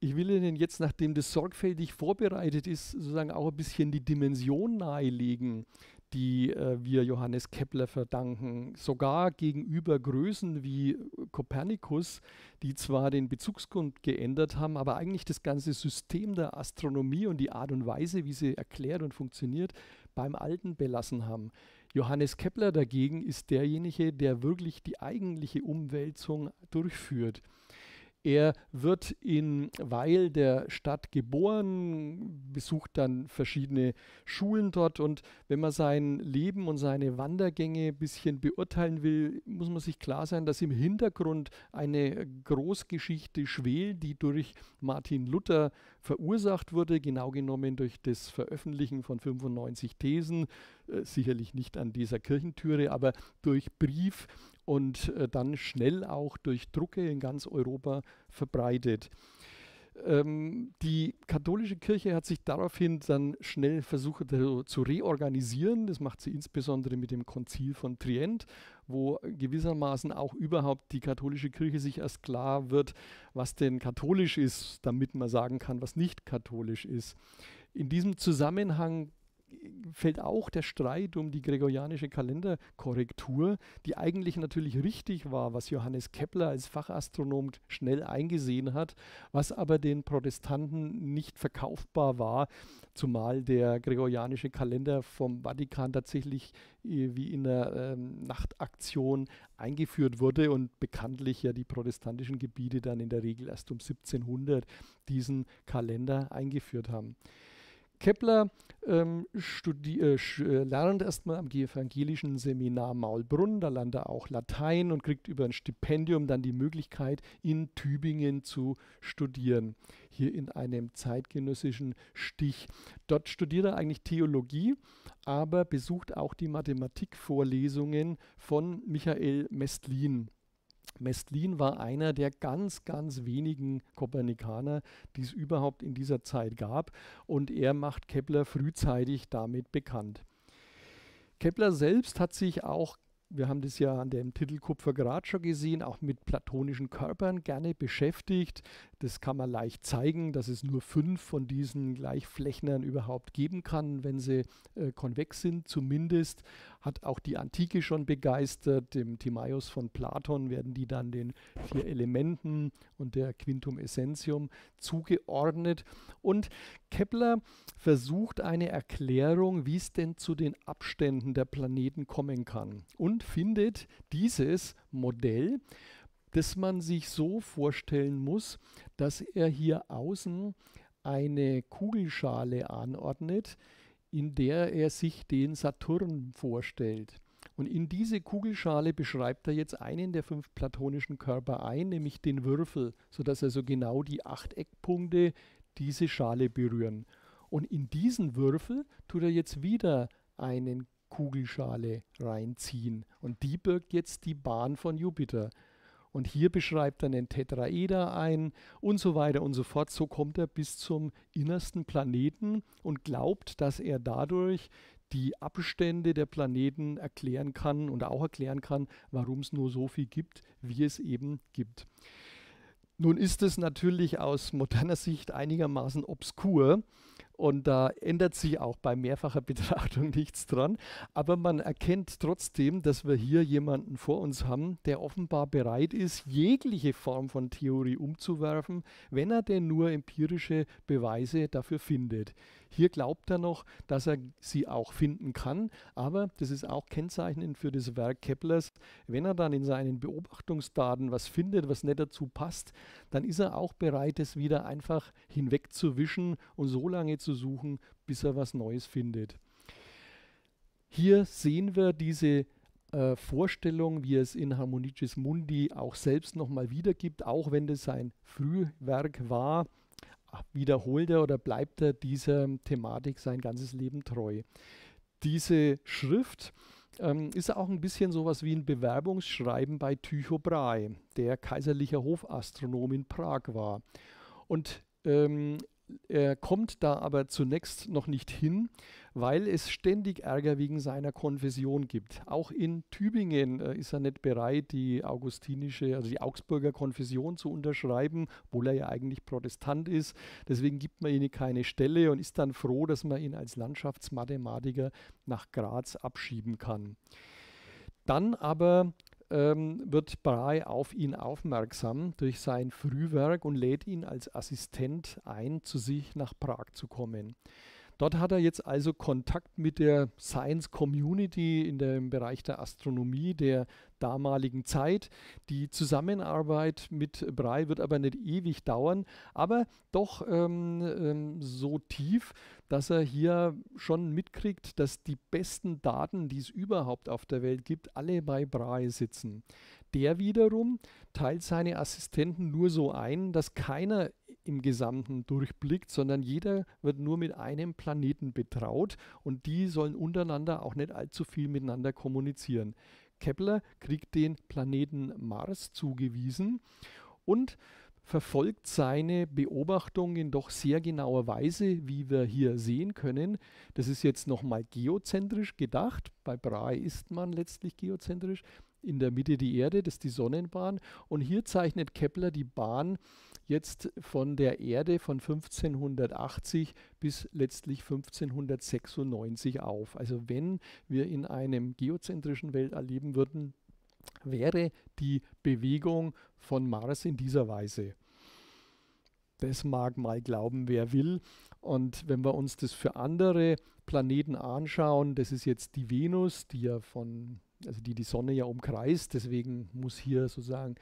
ich will Ihnen jetzt, nachdem das sorgfältig vorbereitet ist, sozusagen auch ein bisschen die Dimension nahelegen, die äh, wir Johannes Kepler verdanken. Sogar gegenüber Größen wie Kopernikus, die zwar den Bezugsgrund geändert haben, aber eigentlich das ganze System der Astronomie und die Art und Weise, wie sie erklärt und funktioniert, beim Alten belassen haben. Johannes Kepler dagegen ist derjenige, der wirklich die eigentliche Umwälzung durchführt. Er wird in Weil der Stadt geboren, besucht dann verschiedene Schulen dort und wenn man sein Leben und seine Wandergänge ein bisschen beurteilen will, muss man sich klar sein, dass im Hintergrund eine Großgeschichte schwelt, die durch Martin Luther verursacht wurde, genau genommen durch das Veröffentlichen von 95 Thesen, äh, sicherlich nicht an dieser Kirchentüre, aber durch Brief und äh, dann schnell auch durch Drucke in ganz Europa verbreitet. Ähm, die katholische Kirche hat sich daraufhin dann schnell versucht zu, äh, zu reorganisieren. Das macht sie insbesondere mit dem Konzil von Trient, wo gewissermaßen auch überhaupt die katholische Kirche sich erst klar wird, was denn katholisch ist, damit man sagen kann, was nicht katholisch ist. In diesem Zusammenhang fällt auch der Streit um die gregorianische Kalenderkorrektur, die eigentlich natürlich richtig war, was Johannes Kepler als Fachastronom schnell eingesehen hat, was aber den Protestanten nicht verkaufbar war, zumal der gregorianische Kalender vom Vatikan tatsächlich äh, wie in einer äh, Nachtaktion eingeführt wurde und bekanntlich ja die protestantischen Gebiete dann in der Regel erst um 1700 diesen Kalender eingeführt haben. Kepler ähm, äh, äh, lernt erstmal am evangelischen Seminar Maulbrunn, da lernt er auch Latein und kriegt über ein Stipendium dann die Möglichkeit, in Tübingen zu studieren, hier in einem zeitgenössischen Stich. Dort studiert er eigentlich Theologie, aber besucht auch die Mathematikvorlesungen von Michael Mestlin. Mestlin war einer der ganz, ganz wenigen Kopernikaner, die es überhaupt in dieser Zeit gab. Und er macht Kepler frühzeitig damit bekannt. Kepler selbst hat sich auch wir haben das ja an dem Titel Kupfergrad schon gesehen, auch mit platonischen Körpern gerne beschäftigt. Das kann man leicht zeigen, dass es nur fünf von diesen Gleichflächnern überhaupt geben kann, wenn sie äh, konvex sind zumindest hat auch die Antike schon begeistert. Dem Timaeus von Platon werden die dann den vier Elementen und der Quintum Essentium zugeordnet. Und Kepler versucht eine Erklärung, wie es denn zu den Abständen der Planeten kommen kann und findet dieses Modell, das man sich so vorstellen muss, dass er hier außen eine Kugelschale anordnet, in der er sich den Saturn vorstellt. Und in diese Kugelschale beschreibt er jetzt einen der fünf platonischen Körper ein, nämlich den Würfel, sodass also genau die acht Eckpunkte diese Schale berühren. Und in diesen Würfel tut er jetzt wieder einen Kugelschale reinziehen. Und die birgt jetzt die Bahn von Jupiter. Und hier beschreibt er einen Tetraeder ein und so weiter und so fort. So kommt er bis zum innersten Planeten und glaubt, dass er dadurch die Abstände der Planeten erklären kann und auch erklären kann, warum es nur so viel gibt, wie es eben gibt. Nun ist es natürlich aus moderner Sicht einigermaßen obskur, und da ändert sich auch bei mehrfacher Betrachtung nichts dran. Aber man erkennt trotzdem, dass wir hier jemanden vor uns haben, der offenbar bereit ist, jegliche Form von Theorie umzuwerfen, wenn er denn nur empirische Beweise dafür findet. Hier glaubt er noch, dass er sie auch finden kann, aber das ist auch kennzeichnend für das Werk Keplers. Wenn er dann in seinen Beobachtungsdaten was findet, was nicht dazu passt, dann ist er auch bereit, es wieder einfach hinwegzuwischen und so lange zu suchen, bis er was Neues findet. Hier sehen wir diese äh, Vorstellung, wie es in Harmonicis Mundi auch selbst nochmal wiedergibt, auch wenn das sein Frühwerk war, wiederholt er oder bleibt er dieser Thematik sein ganzes Leben treu. Diese Schrift ähm, ist auch ein bisschen sowas wie ein Bewerbungsschreiben bei Tycho Brahe, der kaiserlicher Hofastronom in Prag war. Und ähm, er kommt da aber zunächst noch nicht hin, weil es ständig Ärger wegen seiner Konfession gibt. Auch in Tübingen äh, ist er nicht bereit, die augustinische, also die Augsburger Konfession zu unterschreiben, obwohl er ja eigentlich Protestant ist. Deswegen gibt man ihm keine Stelle und ist dann froh, dass man ihn als Landschaftsmathematiker nach Graz abschieben kann. Dann aber ähm, wird Bray auf ihn aufmerksam durch sein Frühwerk und lädt ihn als Assistent ein, zu sich nach Prag zu kommen. Dort hat er jetzt also Kontakt mit der Science Community in dem Bereich der Astronomie der damaligen Zeit. Die Zusammenarbeit mit Brei wird aber nicht ewig dauern, aber doch ähm, ähm, so tief, dass er hier schon mitkriegt, dass die besten Daten, die es überhaupt auf der Welt gibt, alle bei Brahe sitzen. Der wiederum teilt seine Assistenten nur so ein, dass keiner im Gesamten durchblickt, sondern jeder wird nur mit einem Planeten betraut und die sollen untereinander auch nicht allzu viel miteinander kommunizieren. Kepler kriegt den Planeten Mars zugewiesen und verfolgt seine Beobachtungen doch sehr genauer Weise, wie wir hier sehen können. Das ist jetzt nochmal geozentrisch gedacht. Bei Brahe ist man letztlich geozentrisch. In der Mitte die Erde, das ist die Sonnenbahn. Und hier zeichnet Kepler die Bahn jetzt von der Erde von 1580 bis letztlich 1596 auf. Also wenn wir in einem geozentrischen Welt erleben würden, wäre die Bewegung von Mars in dieser Weise. Das mag mal glauben, wer will. Und wenn wir uns das für andere Planeten anschauen, das ist jetzt die Venus, die ja von, also die die Sonne ja umkreist, deswegen muss hier sozusagen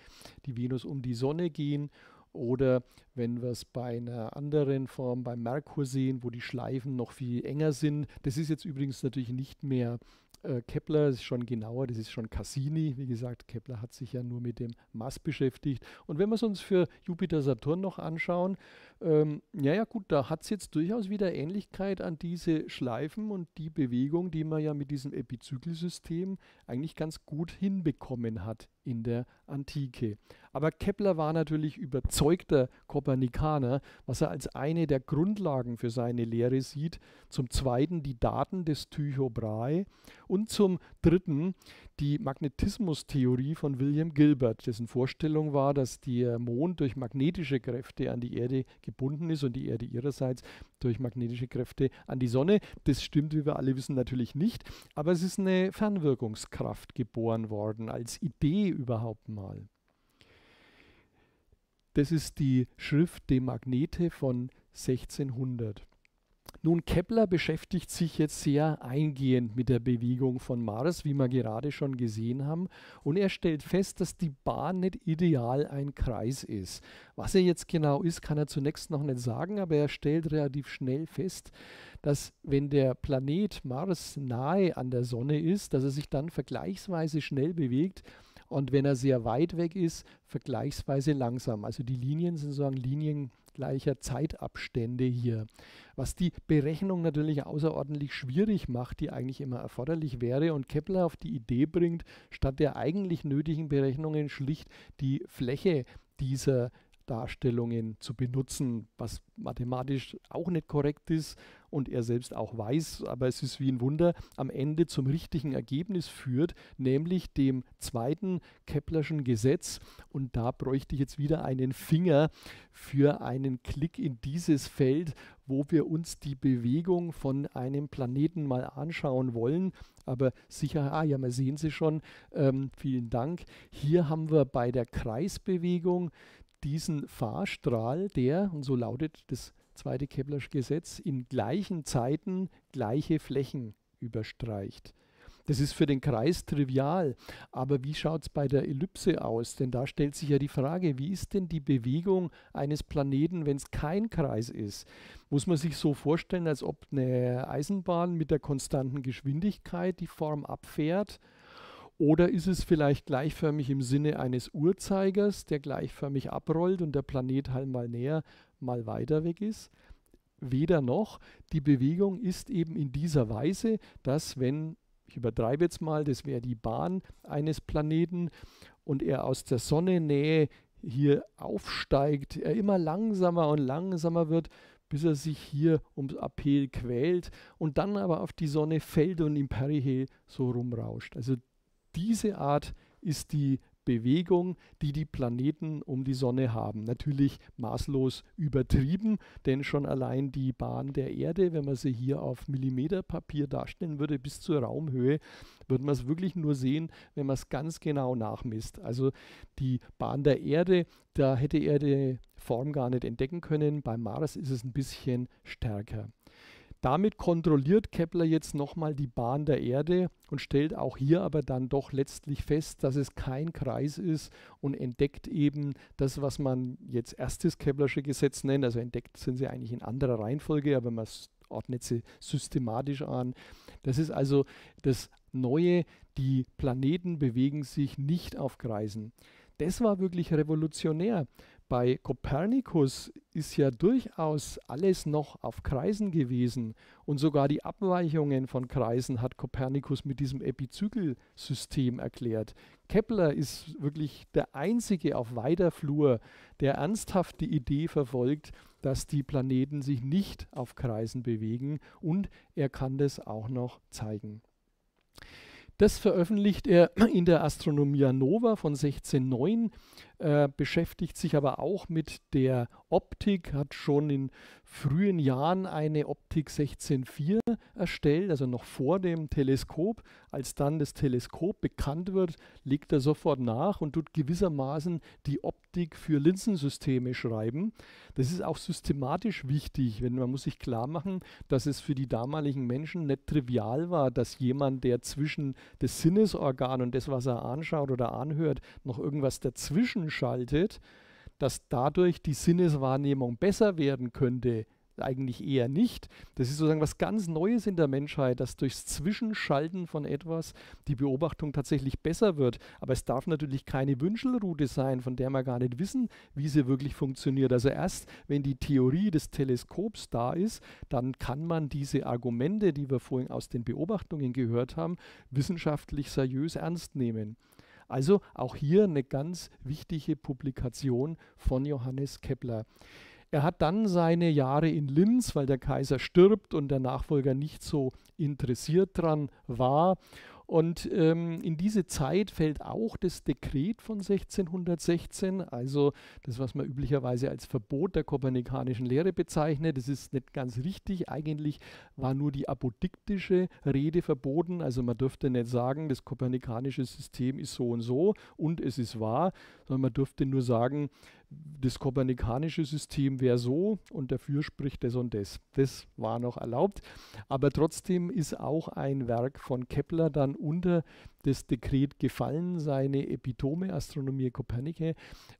die Venus um die Sonne gehen. Oder wenn wir es bei einer anderen Form, beim Merkur sehen, wo die Schleifen noch viel enger sind. Das ist jetzt übrigens natürlich nicht mehr äh, Kepler ist schon genauer, das ist schon Cassini. Wie gesagt, Kepler hat sich ja nur mit dem Mass beschäftigt. Und wenn wir es uns für Jupiter, Saturn noch anschauen, ähm, ja, ja, gut, da hat es jetzt durchaus wieder Ähnlichkeit an diese Schleifen und die Bewegung, die man ja mit diesem Epizyklsystem eigentlich ganz gut hinbekommen hat in der Antike. Aber Kepler war natürlich überzeugter Kopernikaner, was er als eine der Grundlagen für seine Lehre sieht. Zum Zweiten die Daten des Tycho Brahe und zum Dritten die Magnetismustheorie von William Gilbert, dessen Vorstellung war, dass der Mond durch magnetische Kräfte an die Erde gebunden ist und die Erde ihrerseits durch magnetische Kräfte an die Sonne. Das stimmt, wie wir alle wissen, natürlich nicht, aber es ist eine Fernwirkungskraft geboren worden als Idee überhaupt mal? Das ist die Schrift De Magnete von 1600. Nun, Kepler beschäftigt sich jetzt sehr eingehend mit der Bewegung von Mars, wie wir gerade schon gesehen haben, und er stellt fest, dass die Bahn nicht ideal ein Kreis ist. Was er jetzt genau ist, kann er zunächst noch nicht sagen, aber er stellt relativ schnell fest, dass wenn der Planet Mars nahe an der Sonne ist, dass er sich dann vergleichsweise schnell bewegt, und wenn er sehr weit weg ist, vergleichsweise langsam. Also die Linien sind sozusagen Linien gleicher Zeitabstände hier. Was die Berechnung natürlich außerordentlich schwierig macht, die eigentlich immer erforderlich wäre und Kepler auf die Idee bringt, statt der eigentlich nötigen Berechnungen schlicht die Fläche dieser Darstellungen zu benutzen, was mathematisch auch nicht korrekt ist und er selbst auch weiß, aber es ist wie ein Wunder, am Ende zum richtigen Ergebnis führt, nämlich dem zweiten Keplerschen Gesetz. Und da bräuchte ich jetzt wieder einen Finger für einen Klick in dieses Feld, wo wir uns die Bewegung von einem Planeten mal anschauen wollen. Aber sicher, ah ja, wir sehen Sie schon, ähm, vielen Dank. Hier haben wir bei der Kreisbewegung diesen Fahrstrahl, der, und so lautet das zweite Kepler'sche Gesetz, in gleichen Zeiten gleiche Flächen überstreicht. Das ist für den Kreis trivial, aber wie schaut es bei der Ellipse aus? Denn da stellt sich ja die Frage, wie ist denn die Bewegung eines Planeten, wenn es kein Kreis ist? Muss man sich so vorstellen, als ob eine Eisenbahn mit der konstanten Geschwindigkeit die Form abfährt? Oder ist es vielleicht gleichförmig im Sinne eines Uhrzeigers, der gleichförmig abrollt und der Planet halt mal näher mal weiter weg ist. Weder noch. Die Bewegung ist eben in dieser Weise, dass wenn, ich übertreibe jetzt mal, das wäre die Bahn eines Planeten und er aus der Sonnennähe hier aufsteigt, er immer langsamer und langsamer wird, bis er sich hier ums Aphel quält und dann aber auf die Sonne fällt und im Perihel so rumrauscht. Also diese Art ist die Bewegung, die die Planeten um die Sonne haben. Natürlich maßlos übertrieben, denn schon allein die Bahn der Erde, wenn man sie hier auf Millimeterpapier darstellen würde, bis zur Raumhöhe, würde man es wirklich nur sehen, wenn man es ganz genau nachmisst. Also die Bahn der Erde, da hätte er die Form gar nicht entdecken können. Beim Mars ist es ein bisschen stärker. Damit kontrolliert Kepler jetzt nochmal die Bahn der Erde und stellt auch hier aber dann doch letztlich fest, dass es kein Kreis ist und entdeckt eben das, was man jetzt erstes Keplersche Gesetz nennt. Also entdeckt sind sie eigentlich in anderer Reihenfolge, aber man ordnet sie systematisch an. Das ist also das Neue, die Planeten bewegen sich nicht auf Kreisen. Das war wirklich revolutionär bei Kopernikus ist ja durchaus alles noch auf Kreisen gewesen und sogar die Abweichungen von Kreisen hat Kopernikus mit diesem Epizykelsystem erklärt. Kepler ist wirklich der einzige auf weiter Flur, der ernsthaft die Idee verfolgt, dass die Planeten sich nicht auf Kreisen bewegen und er kann das auch noch zeigen. Das veröffentlicht er in der Astronomia Nova von 1609. Äh, beschäftigt sich aber auch mit der Optik, hat schon in frühen Jahren eine Optik 16.4 erstellt, also noch vor dem Teleskop. Als dann das Teleskop bekannt wird, legt er sofort nach und tut gewissermaßen die Optik für Linsensysteme schreiben. Das ist auch systematisch wichtig, wenn man muss sich klar machen, dass es für die damaligen Menschen nicht trivial war, dass jemand, der zwischen das Sinnesorgan und das, was er anschaut oder anhört, noch irgendwas dazwischen schaltet, dass dadurch die Sinneswahrnehmung besser werden könnte, eigentlich eher nicht. Das ist sozusagen was ganz Neues in der Menschheit, dass durchs Zwischenschalten von etwas die Beobachtung tatsächlich besser wird. Aber es darf natürlich keine Wünschelrute sein, von der wir gar nicht wissen, wie sie wirklich funktioniert. Also erst, wenn die Theorie des Teleskops da ist, dann kann man diese Argumente, die wir vorhin aus den Beobachtungen gehört haben, wissenschaftlich seriös ernst nehmen. Also auch hier eine ganz wichtige Publikation von Johannes Kepler. Er hat dann seine Jahre in Linz, weil der Kaiser stirbt und der Nachfolger nicht so interessiert dran war und ähm, in diese Zeit fällt auch das Dekret von 1616, also das, was man üblicherweise als Verbot der kopernikanischen Lehre bezeichnet. Das ist nicht ganz richtig. Eigentlich war nur die apodiktische Rede verboten. Also man dürfte nicht sagen, das kopernikanische System ist so und so und es ist wahr, sondern man dürfte nur sagen, das kopernikanische System wäre so und dafür spricht das und das. Das war noch erlaubt. Aber trotzdem ist auch ein Werk von Kepler dann unter das Dekret gefallen, seine Epitome Astronomie Kopernike.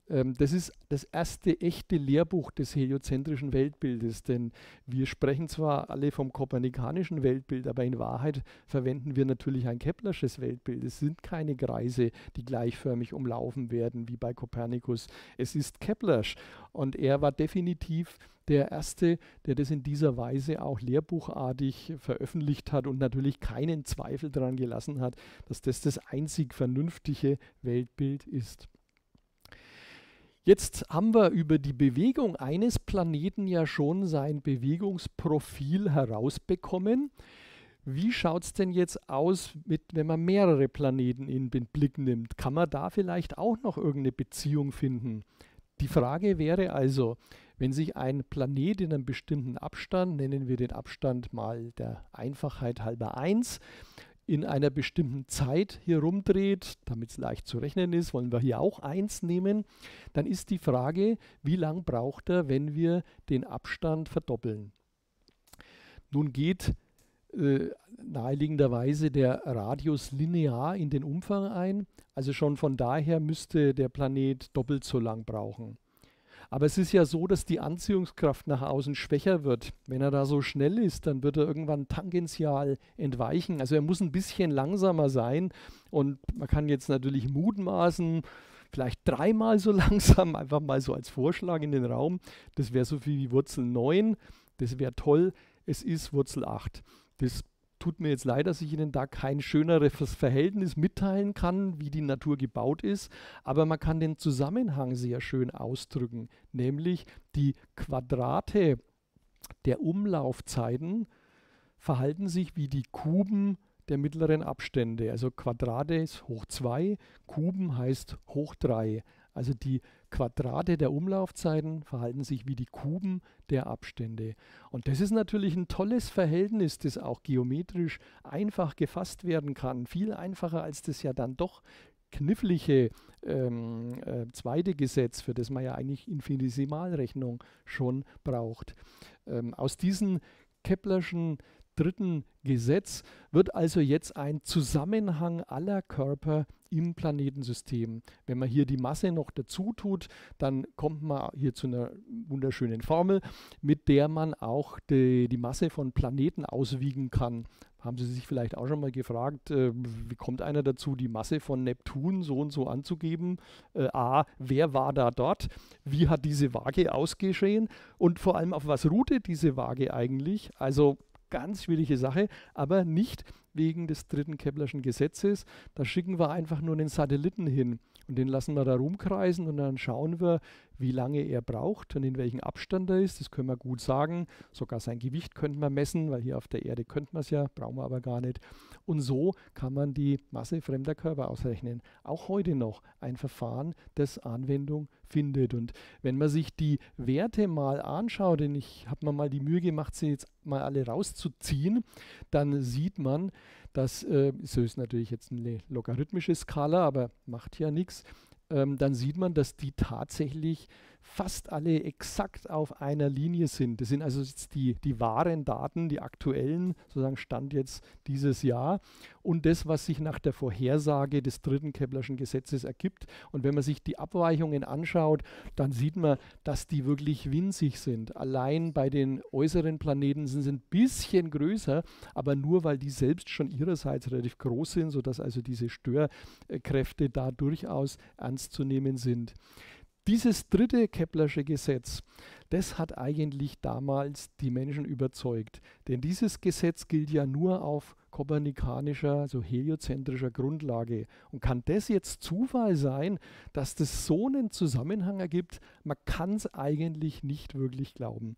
Ähm, das ist das erste echte Lehrbuch des heliozentrischen Weltbildes, denn wir sprechen zwar alle vom kopernikanischen Weltbild, aber in Wahrheit verwenden wir natürlich ein Keplersches Weltbild. Es sind keine Kreise, die gleichförmig umlaufen werden wie bei Kopernikus. Es ist Keplersch und er war definitiv der Erste, der das in dieser Weise auch lehrbuchartig veröffentlicht hat und natürlich keinen Zweifel daran gelassen hat, dass das das einzig vernünftige Weltbild ist. Jetzt haben wir über die Bewegung eines Planeten ja schon sein Bewegungsprofil herausbekommen. Wie schaut es denn jetzt aus, mit, wenn man mehrere Planeten in den Blick nimmt? Kann man da vielleicht auch noch irgendeine Beziehung finden? Die Frage wäre also, wenn sich ein Planet in einem bestimmten Abstand, nennen wir den Abstand mal der Einfachheit halber 1, in einer bestimmten Zeit hier rumdreht, damit es leicht zu rechnen ist, wollen wir hier auch 1 nehmen, dann ist die Frage, wie lang braucht er, wenn wir den Abstand verdoppeln. Nun geht äh, naheliegenderweise der Radius linear in den Umfang ein, also schon von daher müsste der Planet doppelt so lang brauchen. Aber es ist ja so, dass die Anziehungskraft nach außen schwächer wird. Wenn er da so schnell ist, dann wird er irgendwann tangential entweichen. Also er muss ein bisschen langsamer sein. Und man kann jetzt natürlich mutmaßen, vielleicht dreimal so langsam, einfach mal so als Vorschlag in den Raum. Das wäre so viel wie Wurzel 9. Das wäre toll. Es ist Wurzel 8. Das tut mir jetzt leid, dass ich Ihnen da kein schöneres Verhältnis mitteilen kann, wie die Natur gebaut ist, aber man kann den Zusammenhang sehr schön ausdrücken, nämlich die Quadrate der Umlaufzeiten verhalten sich wie die Kuben der mittleren Abstände. Also Quadrate ist hoch 2, Kuben heißt hoch 3. Also die Quadrate der Umlaufzeiten verhalten sich wie die Kuben der Abstände. Und das ist natürlich ein tolles Verhältnis, das auch geometrisch einfach gefasst werden kann. Viel einfacher als das ja dann doch knifflige ähm, äh, zweite Gesetz, für das man ja eigentlich Infinitesimalrechnung schon braucht. Ähm, aus diesen Keplerschen dritten Gesetz wird also jetzt ein Zusammenhang aller Körper im Planetensystem. Wenn man hier die Masse noch dazu tut, dann kommt man hier zu einer wunderschönen Formel, mit der man auch die, die Masse von Planeten auswiegen kann. Haben Sie sich vielleicht auch schon mal gefragt, äh, wie kommt einer dazu, die Masse von Neptun so und so anzugeben? Äh, A, wer war da dort? Wie hat diese Waage ausgeschehen? Und vor allem, auf was ruhte diese Waage eigentlich? Also ganz schwierige Sache, aber nicht wegen des dritten Keplerschen Gesetzes. Da schicken wir einfach nur einen Satelliten hin. Und den lassen wir da rumkreisen und dann schauen wir, wie lange er braucht und in welchem Abstand er ist. Das können wir gut sagen. Sogar sein Gewicht könnte man messen, weil hier auf der Erde könnte man es ja, brauchen wir aber gar nicht. Und so kann man die Masse fremder Körper ausrechnen. Auch heute noch ein Verfahren, das Anwendung findet. Und wenn man sich die Werte mal anschaut, denn ich habe mir mal die Mühe gemacht, sie jetzt mal alle rauszuziehen, dann sieht man, das äh, ist natürlich jetzt eine logarithmische Skala, aber macht ja nichts. Ähm, dann sieht man, dass die tatsächlich fast alle exakt auf einer Linie sind. Das sind also jetzt die, die wahren Daten, die aktuellen, sozusagen Stand jetzt dieses Jahr und das, was sich nach der Vorhersage des dritten Keplerschen Gesetzes ergibt. Und wenn man sich die Abweichungen anschaut, dann sieht man, dass die wirklich winzig sind. Allein bei den äußeren Planeten sind sie ein bisschen größer, aber nur weil die selbst schon ihrerseits relativ groß sind, sodass also diese Störkräfte da durchaus ernst zu nehmen sind. Dieses dritte Keplersche Gesetz, das hat eigentlich damals die Menschen überzeugt. Denn dieses Gesetz gilt ja nur auf kopernikanischer, also heliozentrischer Grundlage. Und kann das jetzt Zufall sein, dass das so einen Zusammenhang ergibt? Man kann es eigentlich nicht wirklich glauben.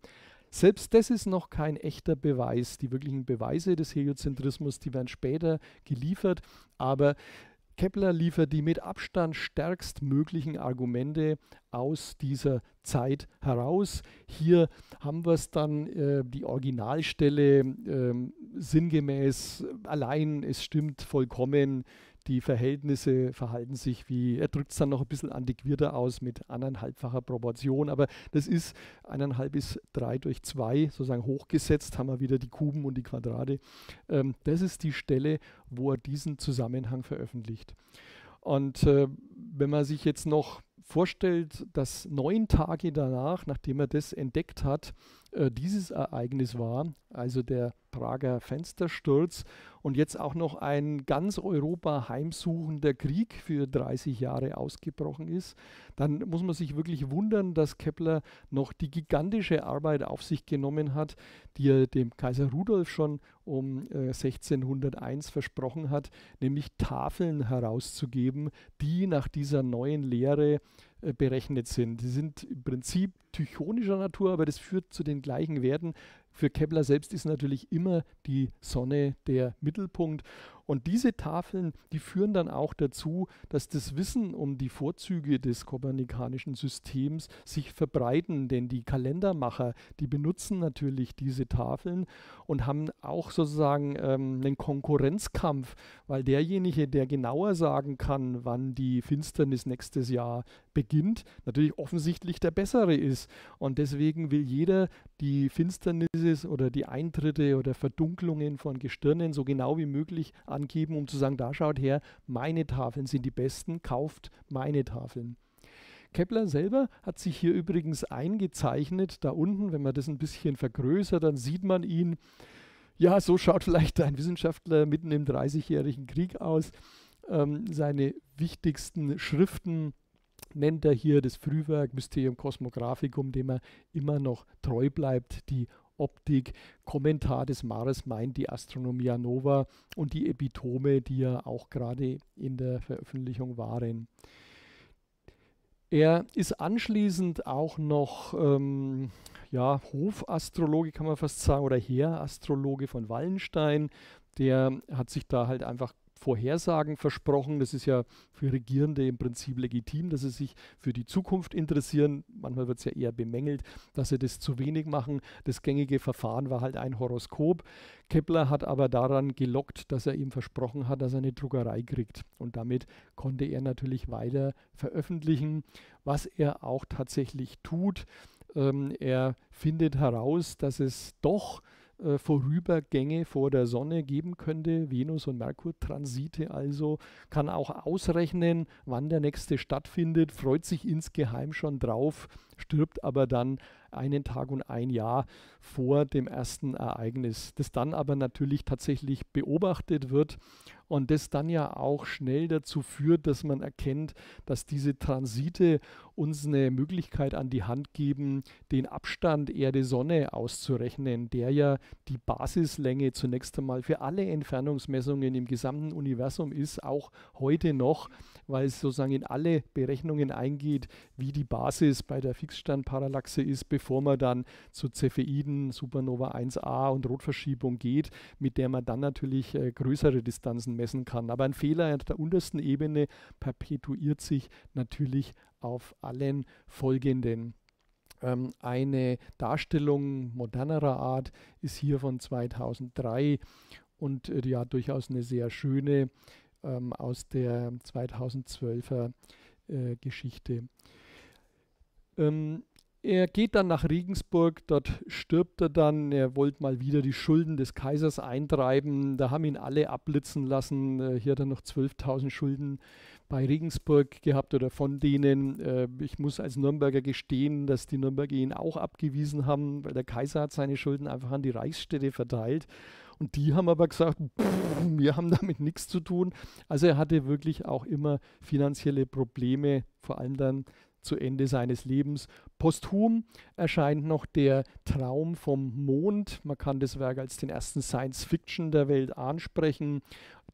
Selbst das ist noch kein echter Beweis. Die wirklichen Beweise des Heliozentrismus, die werden später geliefert, aber Kepler liefert die mit Abstand stärkst möglichen Argumente aus dieser Zeit heraus. Hier haben wir es dann, äh, die Originalstelle äh, sinngemäß, allein es stimmt vollkommen, die Verhältnisse verhalten sich wie, er drückt es dann noch ein bisschen antiquierter aus mit anderthalbfacher Proportion, aber das ist, eineinhalb bis drei durch zwei sozusagen hochgesetzt, haben wir wieder die Kuben und die Quadrate. Ähm, das ist die Stelle, wo er diesen Zusammenhang veröffentlicht. Und äh, wenn man sich jetzt noch vorstellt, dass neun Tage danach, nachdem er das entdeckt hat, äh, dieses Ereignis war, also der Prager Fenstersturz und jetzt auch noch ein ganz Europa heimsuchender Krieg für 30 Jahre ausgebrochen ist, dann muss man sich wirklich wundern, dass Kepler noch die gigantische Arbeit auf sich genommen hat, die er dem Kaiser Rudolf schon um äh, 1601 versprochen hat, nämlich Tafeln herauszugeben, die nach dieser neuen Lehre äh, berechnet sind. Sie sind im Prinzip tychonischer Natur, aber das führt zu den gleichen Werten. Für Kepler selbst ist natürlich immer die Sonne der Mittelpunkt. Und diese Tafeln, die führen dann auch dazu, dass das Wissen um die Vorzüge des kopernikanischen Systems sich verbreiten, denn die Kalendermacher, die benutzen natürlich diese Tafeln und haben auch sozusagen ähm, einen Konkurrenzkampf, weil derjenige, der genauer sagen kann, wann die Finsternis nächstes Jahr beginnt, natürlich offensichtlich der bessere ist. Und deswegen will jeder die Finsternisse oder die Eintritte oder Verdunklungen von Gestirnen so genau wie möglich angeben, um zu sagen, da schaut her, meine Tafeln sind die besten, kauft meine Tafeln. Kepler selber hat sich hier übrigens eingezeichnet, da unten, wenn man das ein bisschen vergrößert, dann sieht man ihn. Ja, so schaut vielleicht ein Wissenschaftler mitten im Dreißigjährigen Krieg aus. Ähm, seine wichtigsten Schriften nennt er hier das Frühwerk Mysterium Cosmographicum, dem er immer noch treu bleibt, die Optik, Kommentar des Mars meint die Astronomia Nova und die Epitome, die ja auch gerade in der Veröffentlichung waren. Er ist anschließend auch noch ähm, ja, Hofastrologe, kann man fast sagen, oder Heerastrologe von Wallenstein. Der hat sich da halt einfach Vorhersagen versprochen. Das ist ja für Regierende im Prinzip legitim, dass sie sich für die Zukunft interessieren. Manchmal wird es ja eher bemängelt, dass sie das zu wenig machen. Das gängige Verfahren war halt ein Horoskop. Kepler hat aber daran gelockt, dass er ihm versprochen hat, dass er eine Druckerei kriegt. Und damit konnte er natürlich weiter veröffentlichen, was er auch tatsächlich tut. Ähm, er findet heraus, dass es doch äh, Vorübergänge vor der Sonne geben könnte, Venus- und Merkur-Transite also, kann auch ausrechnen, wann der nächste stattfindet, freut sich insgeheim schon drauf, stirbt aber dann einen Tag und ein Jahr vor dem ersten Ereignis, das dann aber natürlich tatsächlich beobachtet wird und das dann ja auch schnell dazu führt, dass man erkennt, dass diese Transite uns eine Möglichkeit an die Hand geben, den Abstand Erde-Sonne auszurechnen, der ja die Basislänge zunächst einmal für alle Entfernungsmessungen im gesamten Universum ist, auch heute noch, weil es sozusagen in alle Berechnungen eingeht, wie die Basis bei der Fixstandparallaxe ist, bevor man dann zu Cepheiden, Supernova 1a und Rotverschiebung geht, mit der man dann natürlich äh, größere Distanzen messen kann. Aber ein Fehler auf der untersten Ebene perpetuiert sich natürlich auf allen folgenden ähm, eine Darstellung modernerer Art ist hier von 2003 und ja äh, durchaus eine sehr schöne ähm, aus der 2012er äh, Geschichte. Ähm, er geht dann nach Regensburg, dort stirbt er dann. Er wollte mal wieder die Schulden des Kaisers eintreiben. Da haben ihn alle abblitzen lassen. Äh, hier hat er noch 12.000 Schulden bei Regensburg gehabt oder von denen. Äh, ich muss als Nürnberger gestehen, dass die Nürnberger ihn auch abgewiesen haben, weil der Kaiser hat seine Schulden einfach an die Reichsstädte verteilt. Und die haben aber gesagt, pff, wir haben damit nichts zu tun. Also er hatte wirklich auch immer finanzielle Probleme, vor allem dann zu Ende seines Lebens. Posthum erscheint noch der Traum vom Mond. Man kann das Werk als den ersten Science Fiction der Welt ansprechen,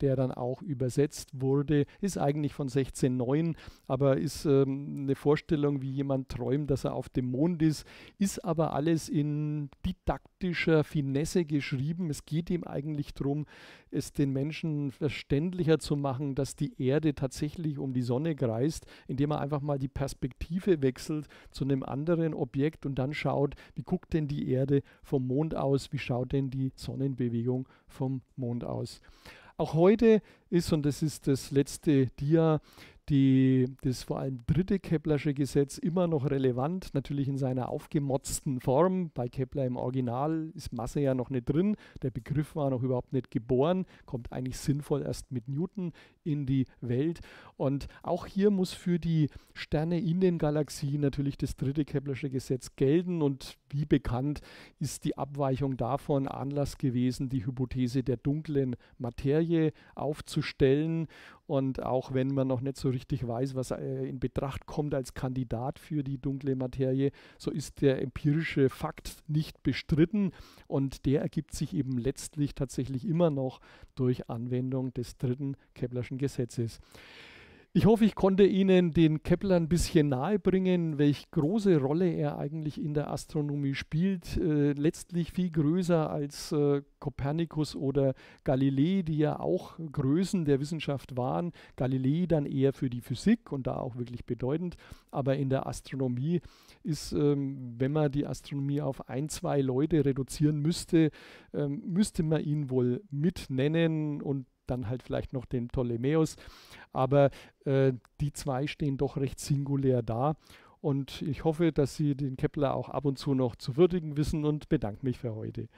der dann auch übersetzt wurde. Ist eigentlich von 1609, aber ist ähm, eine Vorstellung, wie jemand träumt, dass er auf dem Mond ist. Ist aber alles in didaktischer Finesse geschrieben. Es geht ihm eigentlich darum, es den Menschen verständlicher zu machen, dass die Erde tatsächlich um die Sonne kreist, indem er einfach mal die Perspektive wechselt zu einem anderen Objekt und dann schaut, wie guckt denn die Erde vom Mond aus, wie schaut denn die Sonnenbewegung vom Mond aus. Auch heute ist, und das ist das letzte Dia, die, das vor allem dritte Keplersche Gesetz immer noch relevant, natürlich in seiner aufgemotzten Form. Bei Kepler im Original ist Masse ja noch nicht drin, der Begriff war noch überhaupt nicht geboren, kommt eigentlich sinnvoll erst mit Newton in die Welt. Und auch hier muss für die Sterne in den Galaxien natürlich das dritte Keplersche Gesetz gelten und wie bekannt ist die Abweichung davon Anlass gewesen, die Hypothese der dunklen Materie aufzustellen. Und auch wenn man noch nicht so richtig weiß, was äh, in Betracht kommt als Kandidat für die dunkle Materie, so ist der empirische Fakt nicht bestritten und der ergibt sich eben letztlich tatsächlich immer noch durch Anwendung des dritten Keplerschen Gesetzes. Ich hoffe, ich konnte Ihnen den Kepler ein bisschen nahe bringen, welche große Rolle er eigentlich in der Astronomie spielt. Äh, letztlich viel größer als äh, Kopernikus oder Galilei, die ja auch Größen der Wissenschaft waren. Galilei dann eher für die Physik und da auch wirklich bedeutend. Aber in der Astronomie ist, ähm, wenn man die Astronomie auf ein, zwei Leute reduzieren müsste, ähm, müsste man ihn wohl mitnennen und dann halt vielleicht noch den Ptolemäus. Aber äh, die zwei stehen doch recht singulär da. Und ich hoffe, dass Sie den Kepler auch ab und zu noch zu würdigen wissen und bedanke mich für heute.